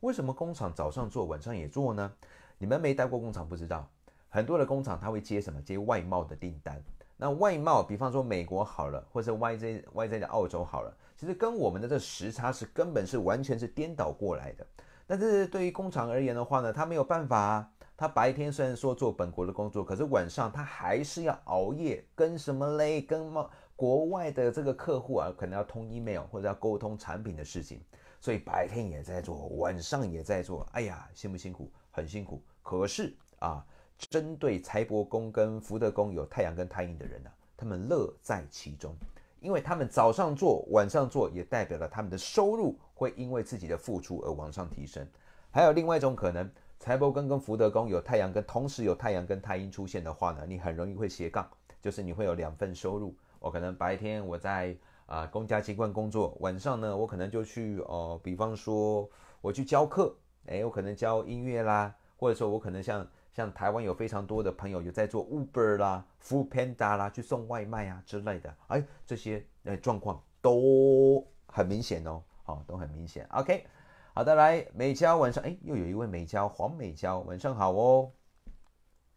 为什么工厂早上做，晚上也做呢？你们没待过工厂不知道，很多的工厂它会接什么？接外贸的订单。那外贸，比方说美国好了，或者是 YZ YZ 的澳洲好了，其实跟我们的这时差是根本是完全是颠倒过来的。但是对于工厂而言的话呢，他没有办法，他白天虽然说做本国的工作，可是晚上他还是要熬夜，跟什么嘞，跟外国外的这个客户啊，可能要通 email 或者要沟通产品的事情，所以白天也在做，晚上也在做，哎呀，辛不辛苦？很辛苦，可是啊。针对财帛宫跟福德宫有太阳跟太阴的人呢，他们乐在其中，因为他们早上做晚上做，也代表了他们的收入会因为自己的付出而往上提升。还有另外一种可能，财帛宫跟福德宫有太阳跟同时有太阳跟太阴出现的话呢，你很容易会斜杠，就是你会有两份收入。我可能白天我在啊公家机关工作，晚上呢我可能就去哦，比方说我去教课，哎，我可能教音乐啦，或者说我可能像。像台湾有非常多的朋友有在做 Uber 啦、Food Panda 啦，去送外卖啊之类的，哎，这些呃状况都很明显哦，好，都很明显。OK，好的，来美娇晚上，哎，又有一位美娇，黄美娇晚上好哦。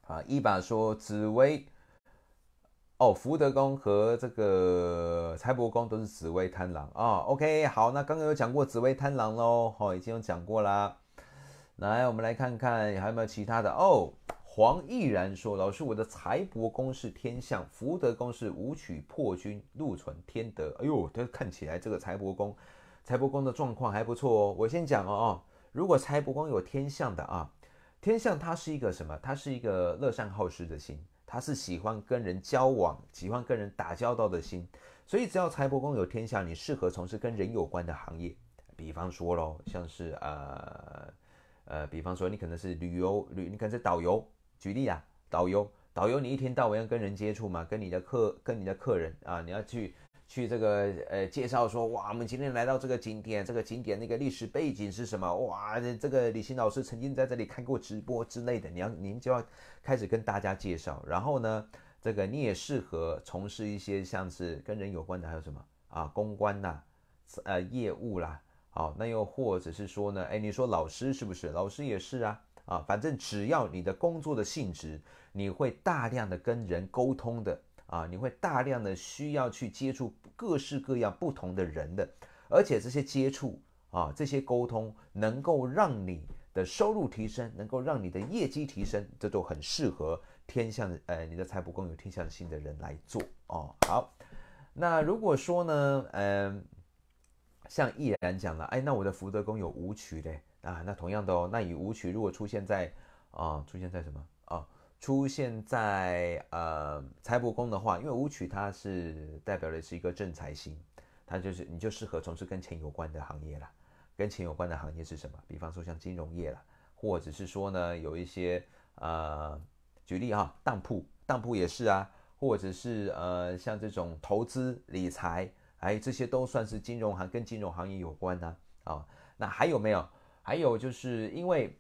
啊，一把说紫薇哦，福德宫和这个财帛宫都是紫薇贪狼啊。OK，好，那刚刚有讲过紫薇贪狼喽，好，已经有讲过啦。来，我们来看看还有没有其他的哦。黄毅然说：“老师，我的财帛宫是天相，福德宫是武曲破军、禄存天德。哎呦，这看起来这个财帛宫，财帛宫的状况还不错哦。我先讲哦，如果财帛宫有天相的啊，天相它是一个什么？它是一个乐善好施的心，它是喜欢跟人交往，喜欢跟人打交道的心。所以只要财帛宫有天相，你适合从事跟人有关的行业，比方说喽，像是呃。”呃，比方说你可能是旅游旅，你可能是导游。举例啊，导游，导游，你一天到晚要跟人接触嘛，跟你的客，跟你的客人啊，你要去去这个呃，介绍说哇，我们今天来到这个景点，这个景点那个历史背景是什么？哇，这个李欣老师曾经在这里看过直播之类的，你要您就要开始跟大家介绍。然后呢，这个你也适合从事一些像是跟人有关的，还有什么啊，公关呐，呃，业务啦。好，那又或者是说呢？哎，你说老师是不是？老师也是啊，啊，反正只要你的工作的性质，你会大量的跟人沟通的啊，你会大量的需要去接触各式各样不同的人的，而且这些接触啊，这些沟通能够让你的收入提升，能够让你的业绩提升，这都很适合天象呃，你的财帛宫有天象星的人来做哦。好，那如果说呢，嗯。像毅然讲了，哎，那我的福德宫有舞曲嘞啊，那同样的哦，那以舞曲如果出现在，啊，出现在什么啊？出现在呃财帛宫的话，因为舞曲它是代表的是一个正财星，它就是你就适合从事跟钱有关的行业啦。跟钱有关的行业是什么？比方说像金融业啦，或者是说呢有一些呃，举例哈，当铺，当铺也是啊，或者是呃像这种投资理财。哎，这些都算是金融行跟金融行业有关的啊。那还有没有？还有就是因为，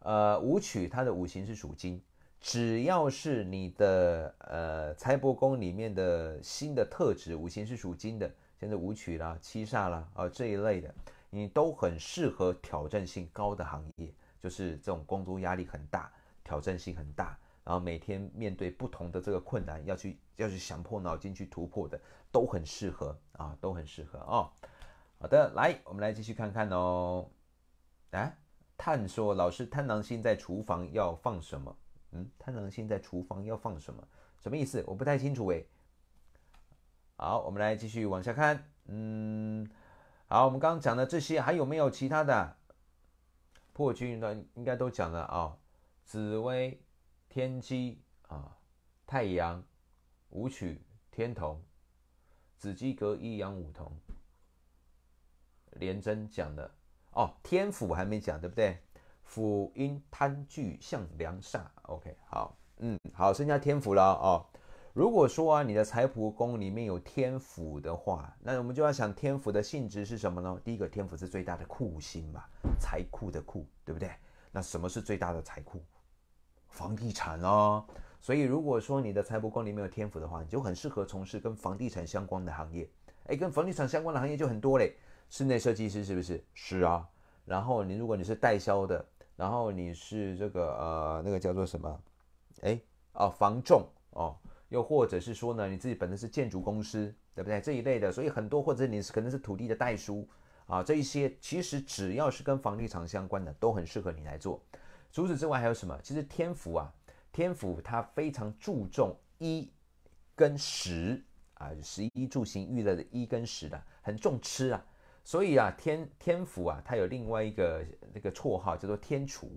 呃，舞曲它的五行是属金，只要是你的呃财帛宫里面的新的特质，五行是属金的，像是舞曲啦、七煞啦啊这一类的，你都很适合挑战性高的行业，就是这种工作压力很大、挑战性很大，然后每天面对不同的这个困难要去要去想破脑筋去突破的，都很适合。啊，都很适合哦。好的，来，我们来继续看看哦。哎，探说老师贪狼星在厨房要放什么？嗯，贪狼星在厨房要放什么？什么意思？我不太清楚哎。好，我们来继续往下看。嗯，好，我们刚刚讲的这些还有没有其他的破军运段？应该都讲了啊。紫薇、天机啊，太阳、舞曲、天同。紫气阁一阳五同，连真讲的哦，天府还没讲对不对？府因贪聚向良煞，OK，好，嗯，好，剩下天府了啊。如果说啊，你的财帛宫里面有天府的话，那我们就要想天府的性质是什么呢？第一个，天府是最大的库星嘛，财库的库，对不对？那什么是最大的财库？房地产哦。所以，如果说你的财帛宫里面有天府的话，你就很适合从事跟房地产相关的行业。哎，跟房地产相关的行业就很多嘞，室内设计师是不是？是啊。然后你如果你是代销的，然后你是这个呃那个叫做什么？哎哦，房仲哦，又或者是说呢，你自己本身是建筑公司，对不对？这一类的，所以很多或者你是可能是土地的代书啊，这一些其实只要是跟房地产相关的，都很适合你来做。除此之外还有什么？其实天府啊。天府它非常注重衣跟食啊，食衣住行娱乐的衣跟食的很重吃啊，所以啊，天天府啊，它有另外一个那个绰号叫做天厨。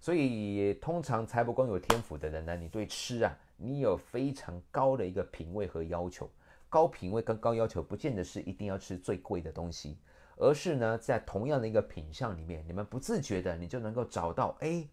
所以通常财帛宫有天府的人呢，你对吃啊，你有非常高的一个品味和要求。高品味跟高要求，不见得是一定要吃最贵的东西，而是呢，在同样的一个品相里面，你们不自觉的你就能够找到，哎，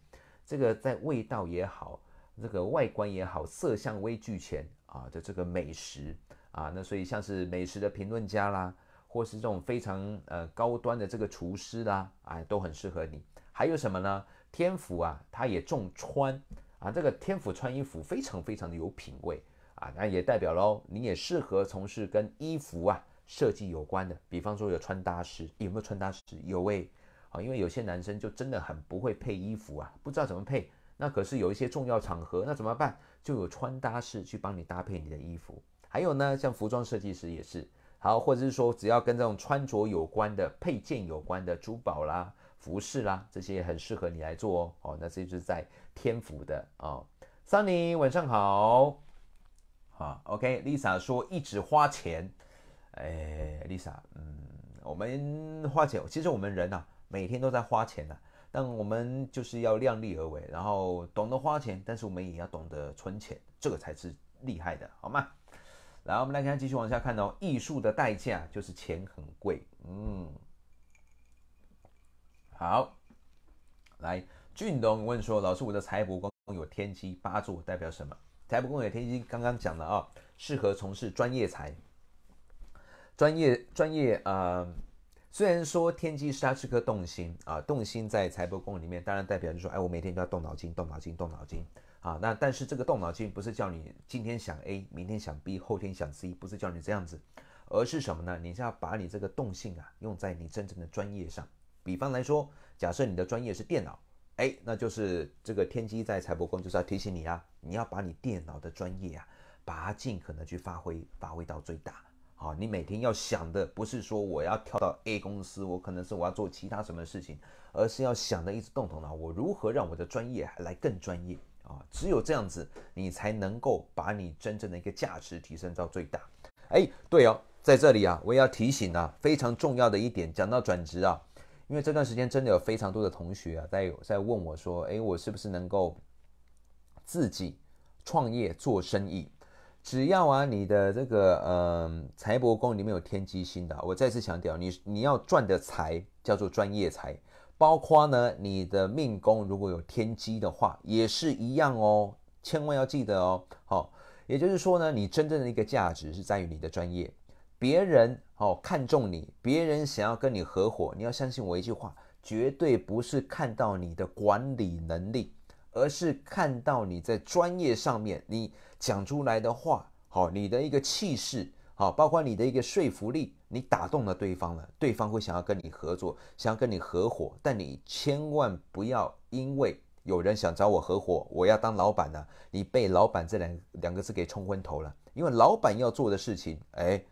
这个在味道也好。这个外观也好，色相微俱全啊的这个美食啊，那所以像是美食的评论家啦，或是这种非常呃高端的这个厨师啦，哎，都很适合你。还有什么呢？天府啊，他也重穿啊，这个天府穿衣服非常非常的有品味啊，那也代表喽，你也适合从事跟衣服啊设计有关的，比方说有穿搭师，有没有穿搭师？有诶啊，因为有些男生就真的很不会配衣服啊，不知道怎么配。那可是有一些重要场合，那怎么办？就有穿搭师去帮你搭配你的衣服，还有呢，像服装设计师也是好，或者是说，只要跟这种穿着有关的、配件有关的、珠宝啦、服饰啦，这些很适合你来做哦。哦，那这就是在天府的哦。s u n n y 晚上好，好，OK，Lisa 说一直花钱，哎，Lisa，嗯，我们花钱，其实我们人呐，每天都在花钱的。但我们就是要量力而为，然后懂得花钱，但是我们也要懂得存钱，这个才是厉害的，好吗？来，我们来看，继续往下看哦。艺术的代价就是钱很贵，嗯，好。来，俊东问说：“老师，我的财帛宫有天机八座，代表什么？”财帛宫有天机，刚刚讲了啊，适合从事专业财，专业专业啊。虽然说天机是他是颗动心啊，动心在财帛宫里面，当然代表就是说，哎，我每天都要动脑筋，动脑筋，动脑筋啊。那但是这个动脑筋不是叫你今天想 A，明天想 B，后天想 C，不是叫你这样子，而是什么呢？你是要把你这个动性啊，用在你真正的专业上。比方来说，假设你的专业是电脑，哎，那就是这个天机在财帛宫就是要提醒你啊，你要把你电脑的专业啊，把它尽可能去发挥，发挥到最大。啊，你每天要想的不是说我要跳到 A 公司，我可能是我要做其他什么事情，而是要想的一直动头脑，我如何让我的专业来更专业啊？只有这样子，你才能够把你真正的一个价值提升到最大。哎，对哦，在这里啊，我也要提醒啊，非常重要的一点，讲到转职啊，因为这段时间真的有非常多的同学啊，在在问我说，哎，我是不是能够自己创业做生意？只要啊，你的这个呃财帛宫里面有天机星的，我再次强调，你你要赚的财叫做专业财，包括呢你的命宫如果有天机的话，也是一样哦，千万要记得哦。好，也就是说呢，你真正的一个价值是在于你的专业，别人哦看中你，别人想要跟你合伙，你要相信我一句话，绝对不是看到你的管理能力，而是看到你在专业上面你。讲出来的话，好，你的一个气势，好，包括你的一个说服力，你打动了对方了，对方会想要跟你合作，想要跟你合伙，但你千万不要因为有人想找我合伙，我要当老板了，你被“老板”这两两个字给冲昏头了。因为老板要做的事情，哎，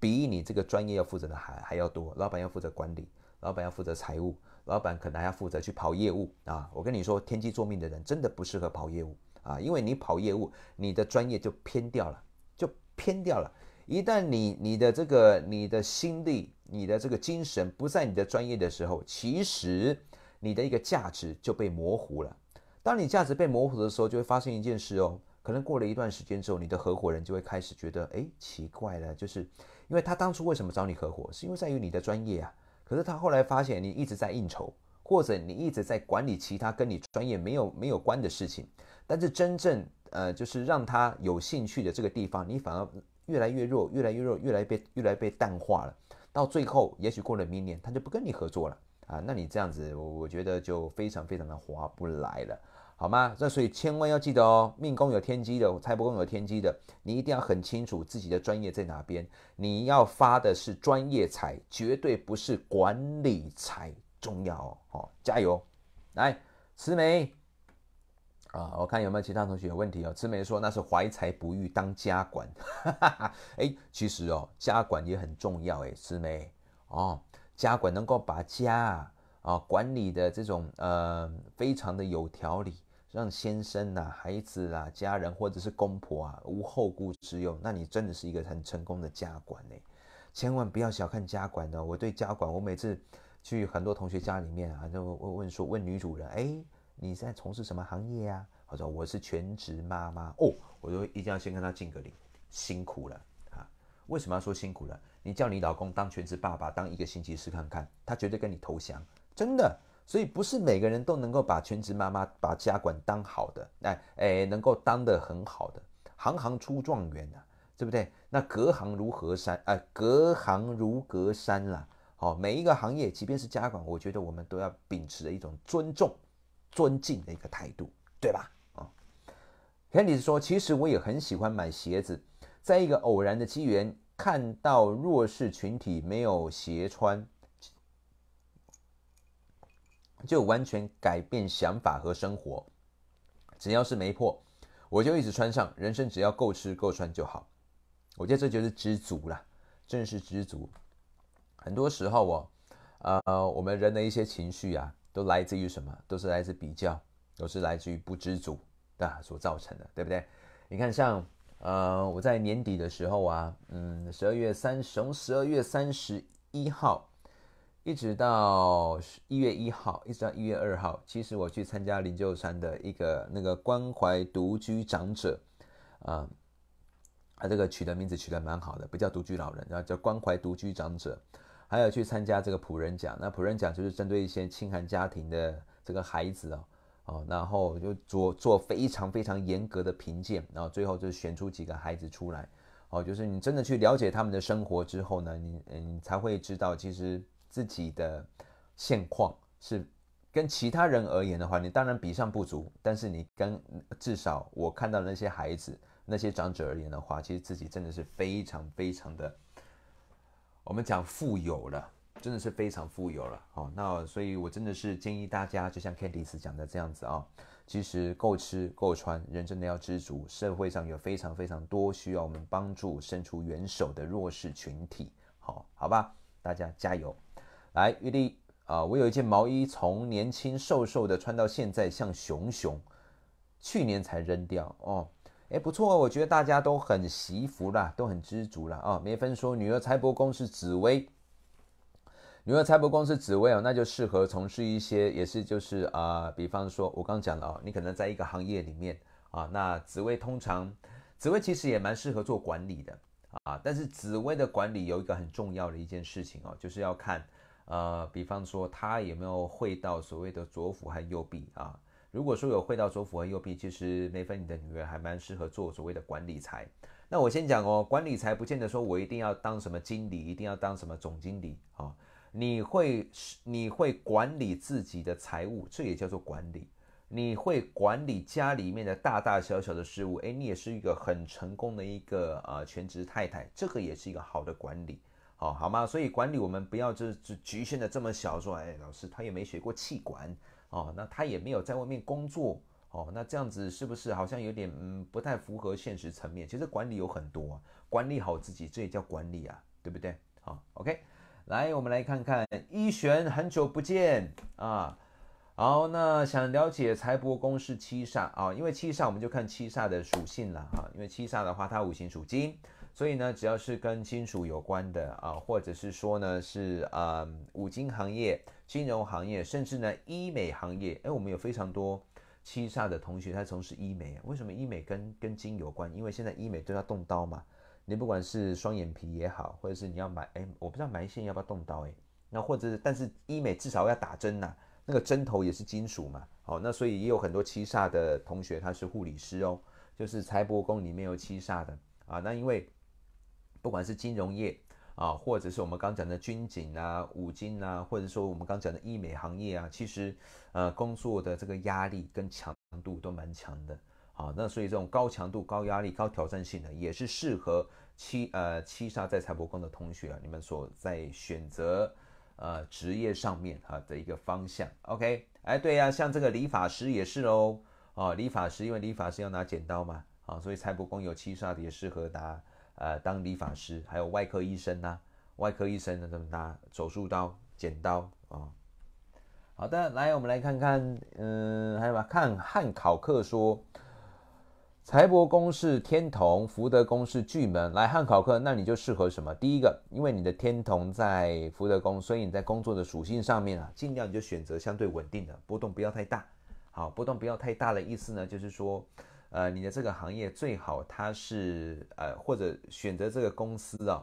比你这个专业要负责的还还要多。老板要负责管理，老板要负责财务，老板可能还要负责去跑业务啊。我跟你说，天机做命的人真的不适合跑业务。啊，因为你跑业务，你的专业就偏掉了，就偏掉了。一旦你你的这个、你的心力、你的这个精神不在你的专业的时候，其实你的一个价值就被模糊了。当你价值被模糊的时候，就会发生一件事哦，可能过了一段时间之后，你的合伙人就会开始觉得，哎，奇怪了，就是因为他当初为什么找你合伙，是因为在于你的专业啊。可是他后来发现你一直在应酬，或者你一直在管理其他跟你专业没有没有关的事情。但是真正呃，就是让他有兴趣的这个地方，你反而越来越弱，越来越弱，越来被越来被淡化了。到最后，也许过了明年，他就不跟你合作了啊！那你这样子，我我觉得就非常非常的划不来了，好吗？那所以千万要记得哦，命宫有天机的，财帛宫有天机的，你一定要很清楚自己的专业在哪边。你要发的是专业财，绝对不是管理财重要哦。好，加油，来，慈眉。啊，我看有没有其他同学有问题哦？慈妹说那是怀才不遇当家管，哎，其实哦，家管也很重要哎，慈妹哦，家管能够把家啊管理的这种呃非常的有条理，让先生呐、孩子啊、家人或者是公婆啊无后顾之忧，那你真的是一个很成功的家管哎，千万不要小看家管哦，我对家管，我每次去很多同学家里面啊，就问问说问女主人哎。你在从事什么行业呀？我说我是全职妈妈哦，我就一定要先跟他敬个礼，辛苦了啊！为什么要说辛苦了？你叫你老公当全职爸爸当一个星期试看看，他绝对跟你投降，真的。所以不是每个人都能够把全职妈妈把家管当好的，哎哎，能够当得很好的，行行出状元呐，对不对？那隔行如隔山啊，隔行如隔山啦。好，每一个行业，即便是家管，我觉得我们都要秉持着一种尊重。尊敬的一个态度，对吧？啊，田里士说：“其实我也很喜欢买鞋子，在一个偶然的机缘，看到弱势群体没有鞋穿，就完全改变想法和生活。只要是没破，我就一直穿上。人生只要够吃够穿就好，我觉得这就是知足了，真是知足。很多时候，哦，呃，我们人的一些情绪啊。”都来自于什么？都是来自比较，都是来自于不知足的所造成的，对不对？你看，像呃，我在年底的时候啊，嗯，十二月三十，从十二月三十一号一直到一月一号，一直到一月二号，其实我去参加灵鹫山的一个那个关怀独居长者，啊，他这个取的名字取得蛮好的，不叫独居老人然后叫关怀独居长者。还有去参加这个朴仁奖，那朴仁奖就是针对一些清寒家庭的这个孩子哦，哦，然后就做做非常非常严格的评鉴，然后最后就是选出几个孩子出来，哦，就是你真的去了解他们的生活之后呢，你嗯才会知道，其实自己的现况是跟其他人而言的话，你当然比上不足，但是你跟至少我看到那些孩子那些长者而言的话，其实自己真的是非常非常的。我们讲富有了，真的是非常富有了哦。那所以，我真的是建议大家，就像 Candice 讲的这样子啊，其实够吃够穿，人真的要知足。社会上有非常非常多需要我们帮助、伸出援手的弱势群体，好好吧，大家加油。来，玉丽啊，我有一件毛衣，从年轻瘦瘦的穿到现在像熊熊，去年才扔掉哦。哎，不错，我觉得大家都很惜福啦，都很知足啦。啊。梅芬说，女儿财帛宫是紫薇，女儿财帛宫是紫薇哦，那就适合从事一些，也是就是啊，比方说，我刚讲了哦，你可能在一个行业里面啊，那紫薇通常，紫薇其实也蛮适合做管理的啊，但是紫薇的管理有一个很重要的一件事情哦，就是要看，呃，比方说他有没有会到所谓的左辅和右弼啊。如果说有会到左辅和右臂，其实梅芬你的女儿还蛮适合做所谓的管理财。那我先讲哦，管理财不见得说我一定要当什么经理，一定要当什么总经理啊。你会你会管理自己的财务，这也叫做管理。你会管理家里面的大大小小的事物，哎，你也是一个很成功的一个呃全职太太，这个也是一个好的管理，好好吗？所以管理我们不要就局限的这么小，说哎老师他也没学过气管。哦，那他也没有在外面工作哦，那这样子是不是好像有点嗯不太符合现实层面？其实管理有很多啊，管理好自己这也叫管理啊，对不对？好，OK，来我们来看看一玄，很久不见啊，好，那想了解财帛宫是七煞啊，因为七煞我们就看七煞的属性了哈，因为七煞的话它五行属金，所以呢只要是跟金属有关的啊，或者是说呢是啊五金行业。金融行业，甚至呢，医美行业。哎，我们有非常多七煞的同学，他从事医美为什么医美跟跟金有关？因为现在医美都要动刀嘛。你不管是双眼皮也好，或者是你要埋，哎，我不知道埋线要不要动刀，哎，那或者，但是医美至少要打针呐，那个针头也是金属嘛。哦，那所以也有很多七煞的同学，他是护理师哦，就是财帛宫里面有七煞的啊。那因为不管是金融业。啊，或者是我们刚讲的军警啊、五金啊，或者说我们刚讲的医美行业啊，其实，呃，工作的这个压力跟强度都蛮强的。好，那所以这种高强度、高压力、高挑战性的，也是适合七呃七煞在财帛宫的同学，啊，你们所在选择呃职业上面哈的一个方向。OK，哎，对呀，像这个理发师也是哦，哦，理发师因为理发师要拿剪刀嘛，啊，所以财帛宫有七煞也适合拿。呃，当理发师，还有外科医生呐，外科医生怎么拿手术刀、剪刀啊？好的，来，我们来看看，嗯，还有吧，看汉考克说，财帛宫是天同，福德宫是巨门。来，汉考克，那你就适合什么？第一个，因为你的天同在福德宫，所以你在工作的属性上面啊，尽量你就选择相对稳定的，波动不要太大。好，波动不要太大的意思呢就是说。呃，你的这个行业最好它是呃，或者选择这个公司啊，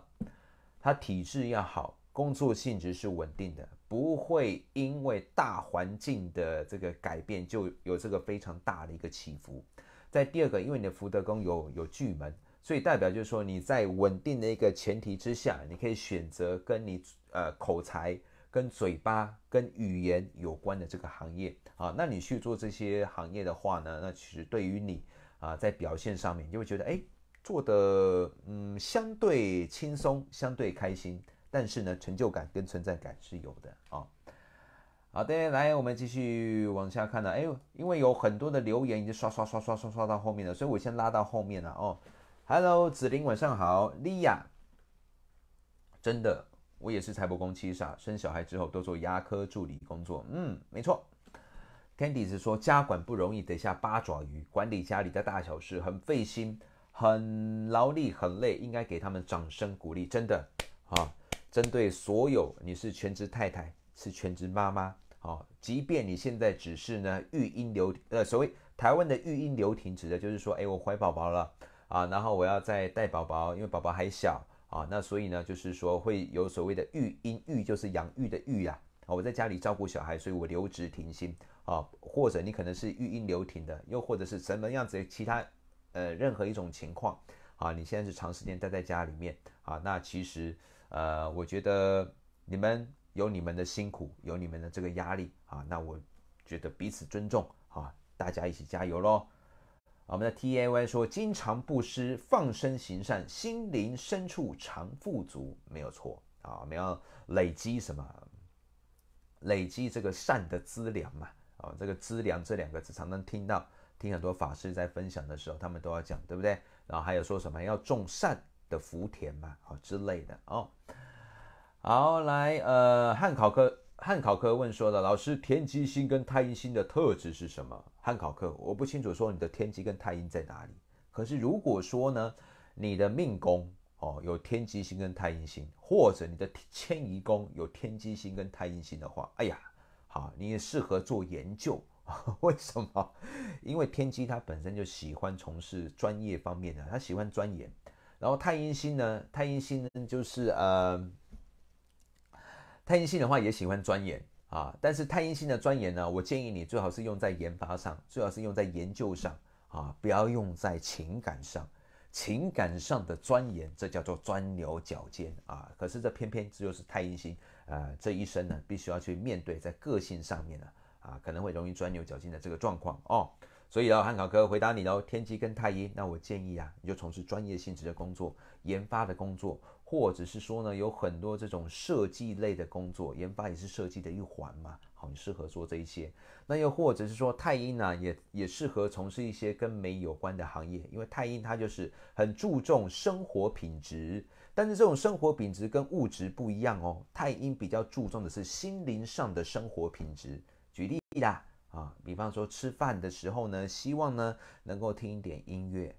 它体制要好，工作性质是稳定的，不会因为大环境的这个改变就有这个非常大的一个起伏。在第二个，因为你的福德宫有有巨门，所以代表就是说你在稳定的一个前提之下，你可以选择跟你呃口才、跟嘴巴、跟语言有关的这个行业啊。那你去做这些行业的话呢，那其实对于你。啊，在表现上面就会觉得，哎，做的嗯相对轻松，相对开心，但是呢，成就感跟存在感是有的啊。好，的，来，我们继续往下看了。哎，因为有很多的留言已经刷刷刷刷刷刷到后面了，所以我先拉到后面了。哦，Hello，紫晚上好，莉亚。真的，我也是财帛宫七煞，生小孩之后都做牙科助理工作。嗯，没错。c a n d y 是说家管不容易，得下八爪鱼管理家里的大小事很费心、很劳力、很累，应该给他们掌声鼓励，真的啊！针对所有你是全职太太、是全职妈妈，好，即便你现在只是呢育婴留呃所谓台湾的育婴留停，指的就是说，哎，我怀宝宝了啊，然后我要再带宝宝，因为宝宝还小啊，那所以呢就是说会有所谓的育婴育就是养育的育啊，我在家里照顾小孩，所以我留职停薪。啊，或者你可能是育婴流停的，又或者是什么样子，其他，呃，任何一种情况，啊，你现在是长时间待在家里面，啊，那其实，呃，我觉得你们有你们的辛苦，有你们的这个压力，啊，那我觉得彼此尊重，啊，大家一起加油喽。我们的 T A Y 说，经常布施，放生行善，心灵深处常富足，没有错，啊，我们要累积什么？累积这个善的资粮嘛。啊，这个资粮这两个字，常常听到，听很多法师在分享的时候，他们都要讲，对不对？然后还有说什么要种善的福田嘛，啊之类的哦。好，来，呃，汉考克，汉考克问说的，老师，天机星跟太阴星的特质是什么？汉考克，我不清楚说你的天机跟太阴在哪里。可是如果说呢，你的命宫哦有天机星跟太阴星，或者你的迁移宫有天机星跟太阴星的话，哎呀。啊，你也适合做研究 为什么？因为天机他本身就喜欢从事专业方面的，他喜欢钻研。然后太阴星呢？太阴星就是呃，太阴星的话也喜欢钻研啊。但是太阴星的钻研呢，我建议你最好是用在研发上，最好是用在研究上啊，不要用在情感上。情感上的钻研，这叫做钻牛角尖啊。可是这偏偏只有是太阴星。呃，这一生呢，必须要去面对在个性上面呢，啊，可能会容易钻牛角尖的这个状况哦。所以哦，汉考哥回答你喽，天机跟太阴，那我建议啊，你就从事专业性质的工作，研发的工作，或者是说呢，有很多这种设计类的工作，研发也是设计的一环嘛。好，你适合做这一些。那又或者是说，太阴呢，也也适合从事一些跟美有关的行业，因为太阴它就是很注重生活品质。但是这种生活品质跟物质不一样哦，太阴比较注重的是心灵上的生活品质。举例啦，啊，比方说吃饭的时候呢，希望呢能够听一点音乐；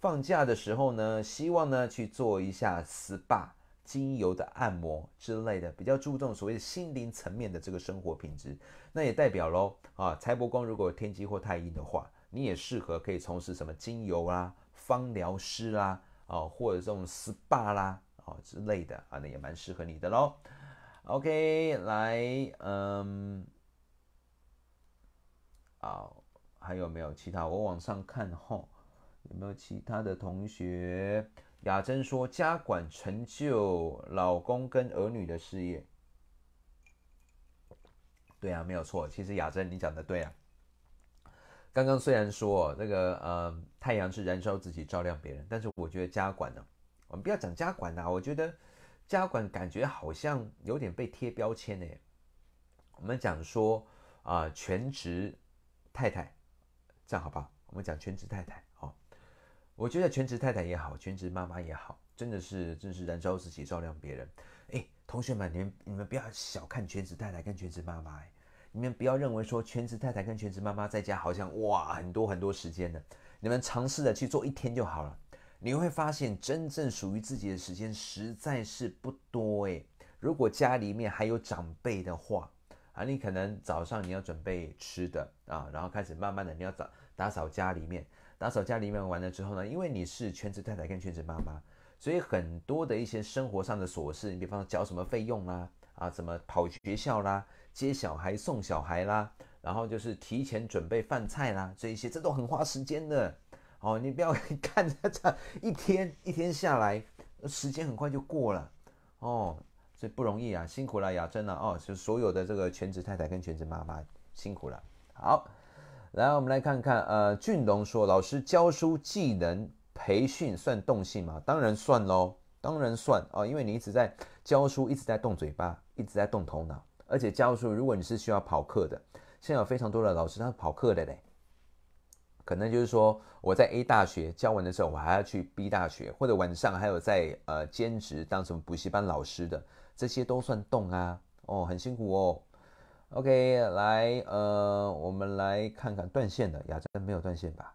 放假的时候呢，希望呢去做一下 SPA、精油的按摩之类的，比较注重所谓的心灵层面的这个生活品质。那也代表喽，啊，财帛宫如果有天机或太阴的话，你也适合可以从事什么精油啊、芳疗师啊。哦，或者这种 SPA 啦，哦之类的啊，那也蛮适合你的喽。OK，来，嗯，啊，还有没有其他？我往上看后，有没有其他的同学？雅珍说家管成就老公跟儿女的事业。对啊，没有错。其实雅珍，你讲的对啊。刚刚虽然说那个呃太阳是燃烧自己照亮别人，但是我觉得家管呢，我们不要讲家管呐，我觉得家管感觉好像有点被贴标签哎。我们讲说啊全职太太，这样好不好？我们讲全职太太哦，我觉得全职太太也好，全职妈妈也好，真的是真是燃烧自己照亮别人。哎，同学们，你们你们不要小看全职太太跟全职妈妈。你们不要认为说全职太太跟全职妈妈在家好像哇很多很多时间的，你们尝试着去做一天就好了，你会发现真正属于自己的时间实在是不多诶。如果家里面还有长辈的话啊，你可能早上你要准备吃的啊，然后开始慢慢的你要打打扫家里面，打扫家里面完了之后呢，因为你是全职太太跟全职妈妈，所以很多的一些生活上的琐事，你比方缴什么费用啦，啊怎么跑学校啦。接小孩、送小孩啦，然后就是提前准备饭菜啦，这一些这都很花时间的哦。你不要看这，一天 一天下来，时间很快就过了哦，这不容易啊，辛苦了雅珍了哦。是所有的这个全职太太跟全职妈妈辛苦了。好，来我们来看看，呃，俊龙说，老师教书技能培训算动性吗？当然算喽，当然算哦，因为你一直在教书，一直在动嘴巴，一直在动头脑。而且教书，如果你是需要跑课的，现在有非常多的老师他是跑课的嘞，可能就是说我在 A 大学教完的时候，我还要去 B 大学，或者晚上还有在呃兼职当什么补习班老师的，这些都算动啊，哦，很辛苦哦。OK，来，呃，我们来看看断线的雅真没有断线吧？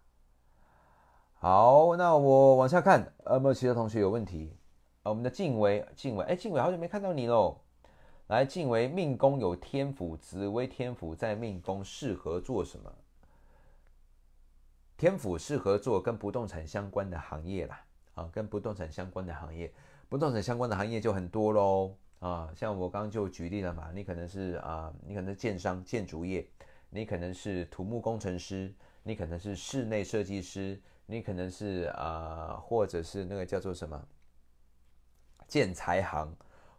好，那我往下看，有没有其他同学有问题？呃，我们的静伟，静伟，哎，静伟好久没看到你喽。来，进为命宫有天府，紫微天府在命宫适合做什么？天府适合做跟不动产相关的行业啦，啊，跟不动产相关的行业，不动产相关的行业就很多喽，啊，像我刚刚就举例了嘛，你可能是啊，你可能是建商、建筑业，你可能是土木工程师，你可能是室内设计师，你可能是啊，或者是那个叫做什么建材行。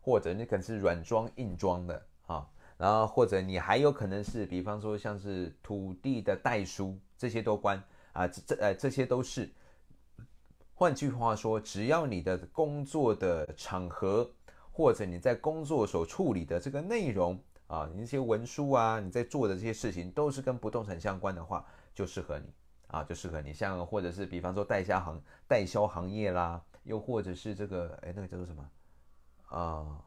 或者你可能是软装、硬装的啊，然后或者你还有可能是，比方说像是土地的代书，这些都关啊，这这呃这些都是。换句话说，只要你的工作的场合，或者你在工作所处理的这个内容啊，你那些文书啊，你在做的这些事情都是跟不动产相关的话，就适合你啊，就适合你。像或者是比方说代销行、代销行业啦，又或者是这个哎那个叫做什么？啊，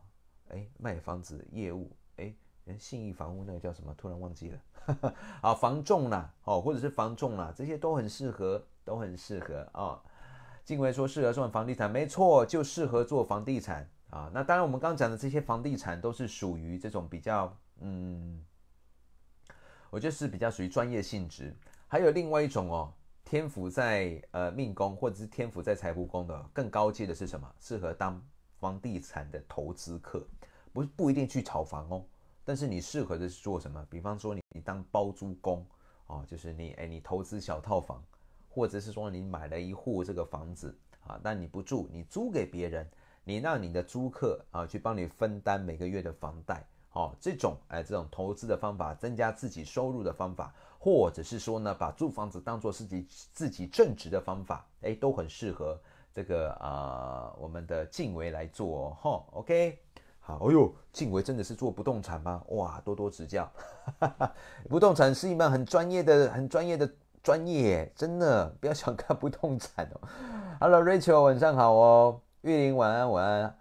哎，卖房子业务，哎，信义房屋那个叫什么？突然忘记了。啊，房仲啦，哦，或者是房仲啦，这些都很适合，都很适合啊。静文说适合做房地产，没错，就适合做房地产啊。那当然，我们刚讲的这些房地产都是属于这种比较，嗯，我觉得是比较属于专业性质。还有另外一种哦，天府在呃命宫或者是天府在财库宫的，更高阶的是什么？适合当。房地产的投资客，不不一定去炒房哦。但是你适合的是做什么？比方说你你当包租公啊，就是你哎你投资小套房，或者是说你买了一户这个房子啊，但你不住，你租给别人，你让你的租客啊去帮你分担每个月的房贷，哦，这种哎这种投资的方法，增加自己收入的方法，或者是说呢把租房子当做自己自己正值的方法，哎都很适合。这个啊，我们的静薇来做吼 o k 好，哎呦，静薇真的是做不动产吗？哇，多多指教，不动产是一门很专业的、很专业的专业，真的不要小看不动产哦。Hello，Rachel，晚上好哦，玉玲晚安，晚安。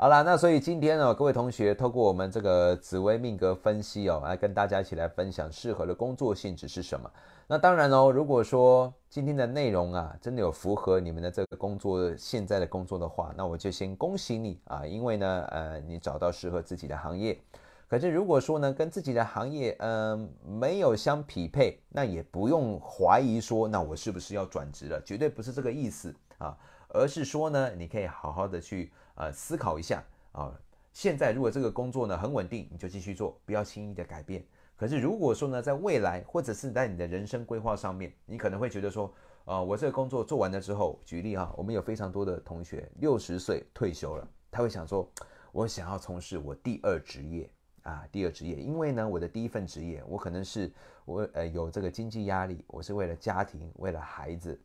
好了，那所以今天呢，各位同学，透过我们这个紫微命格分析哦，来跟大家一起来分享适合的工作性质是什么。那当然哦，如果说今天的内容啊，真的有符合你们的这个工作，现在的工作的话，那我就先恭喜你啊，因为呢，呃，你找到适合自己的行业。可是如果说呢，跟自己的行业，嗯，没有相匹配，那也不用怀疑说，那我是不是要转职了？绝对不是这个意思啊，而是说呢，你可以好好的去。呃，思考一下啊。现在如果这个工作呢很稳定，你就继续做，不要轻易的改变。可是如果说呢，在未来或者是在你的人生规划上面，你可能会觉得说，呃，我这个工作做完了之后，举例哈，我们有非常多的同学六十岁退休了，他会想说，我想要从事我第二职业啊，第二职业，因为呢，我的第一份职业，我可能是我呃有这个经济压力，我是为了家庭，为了孩子。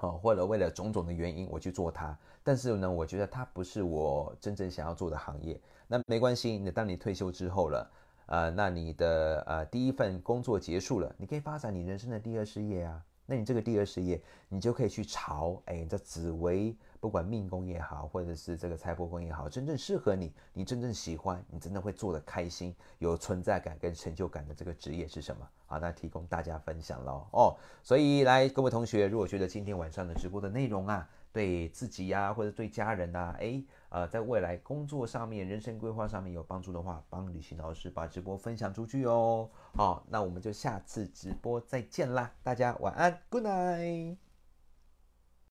哦，或者为了种种的原因，我去做它，但是呢，我觉得它不是我真正想要做的行业。那没关系，那当你退休之后了，啊，那你的呃第一份工作结束了，你可以发展你人生的第二事业啊。那你这个第二事业，你就可以去炒，哎，这紫薇。不管命宫也好，或者是这个财帛宫也好，真正适合你，你真正喜欢，你真的会做得开心、有存在感跟成就感的这个职业是什么？好，那提供大家分享喽。哦，所以来各位同学，如果觉得今天晚上的直播的内容啊，对自己呀或者对家人呐，哎，呃，在未来工作上面、人生规划上面有帮助的话，帮旅行老师把直播分享出去哦。好，那我们就下次直播再见啦，大家晚安，Good night。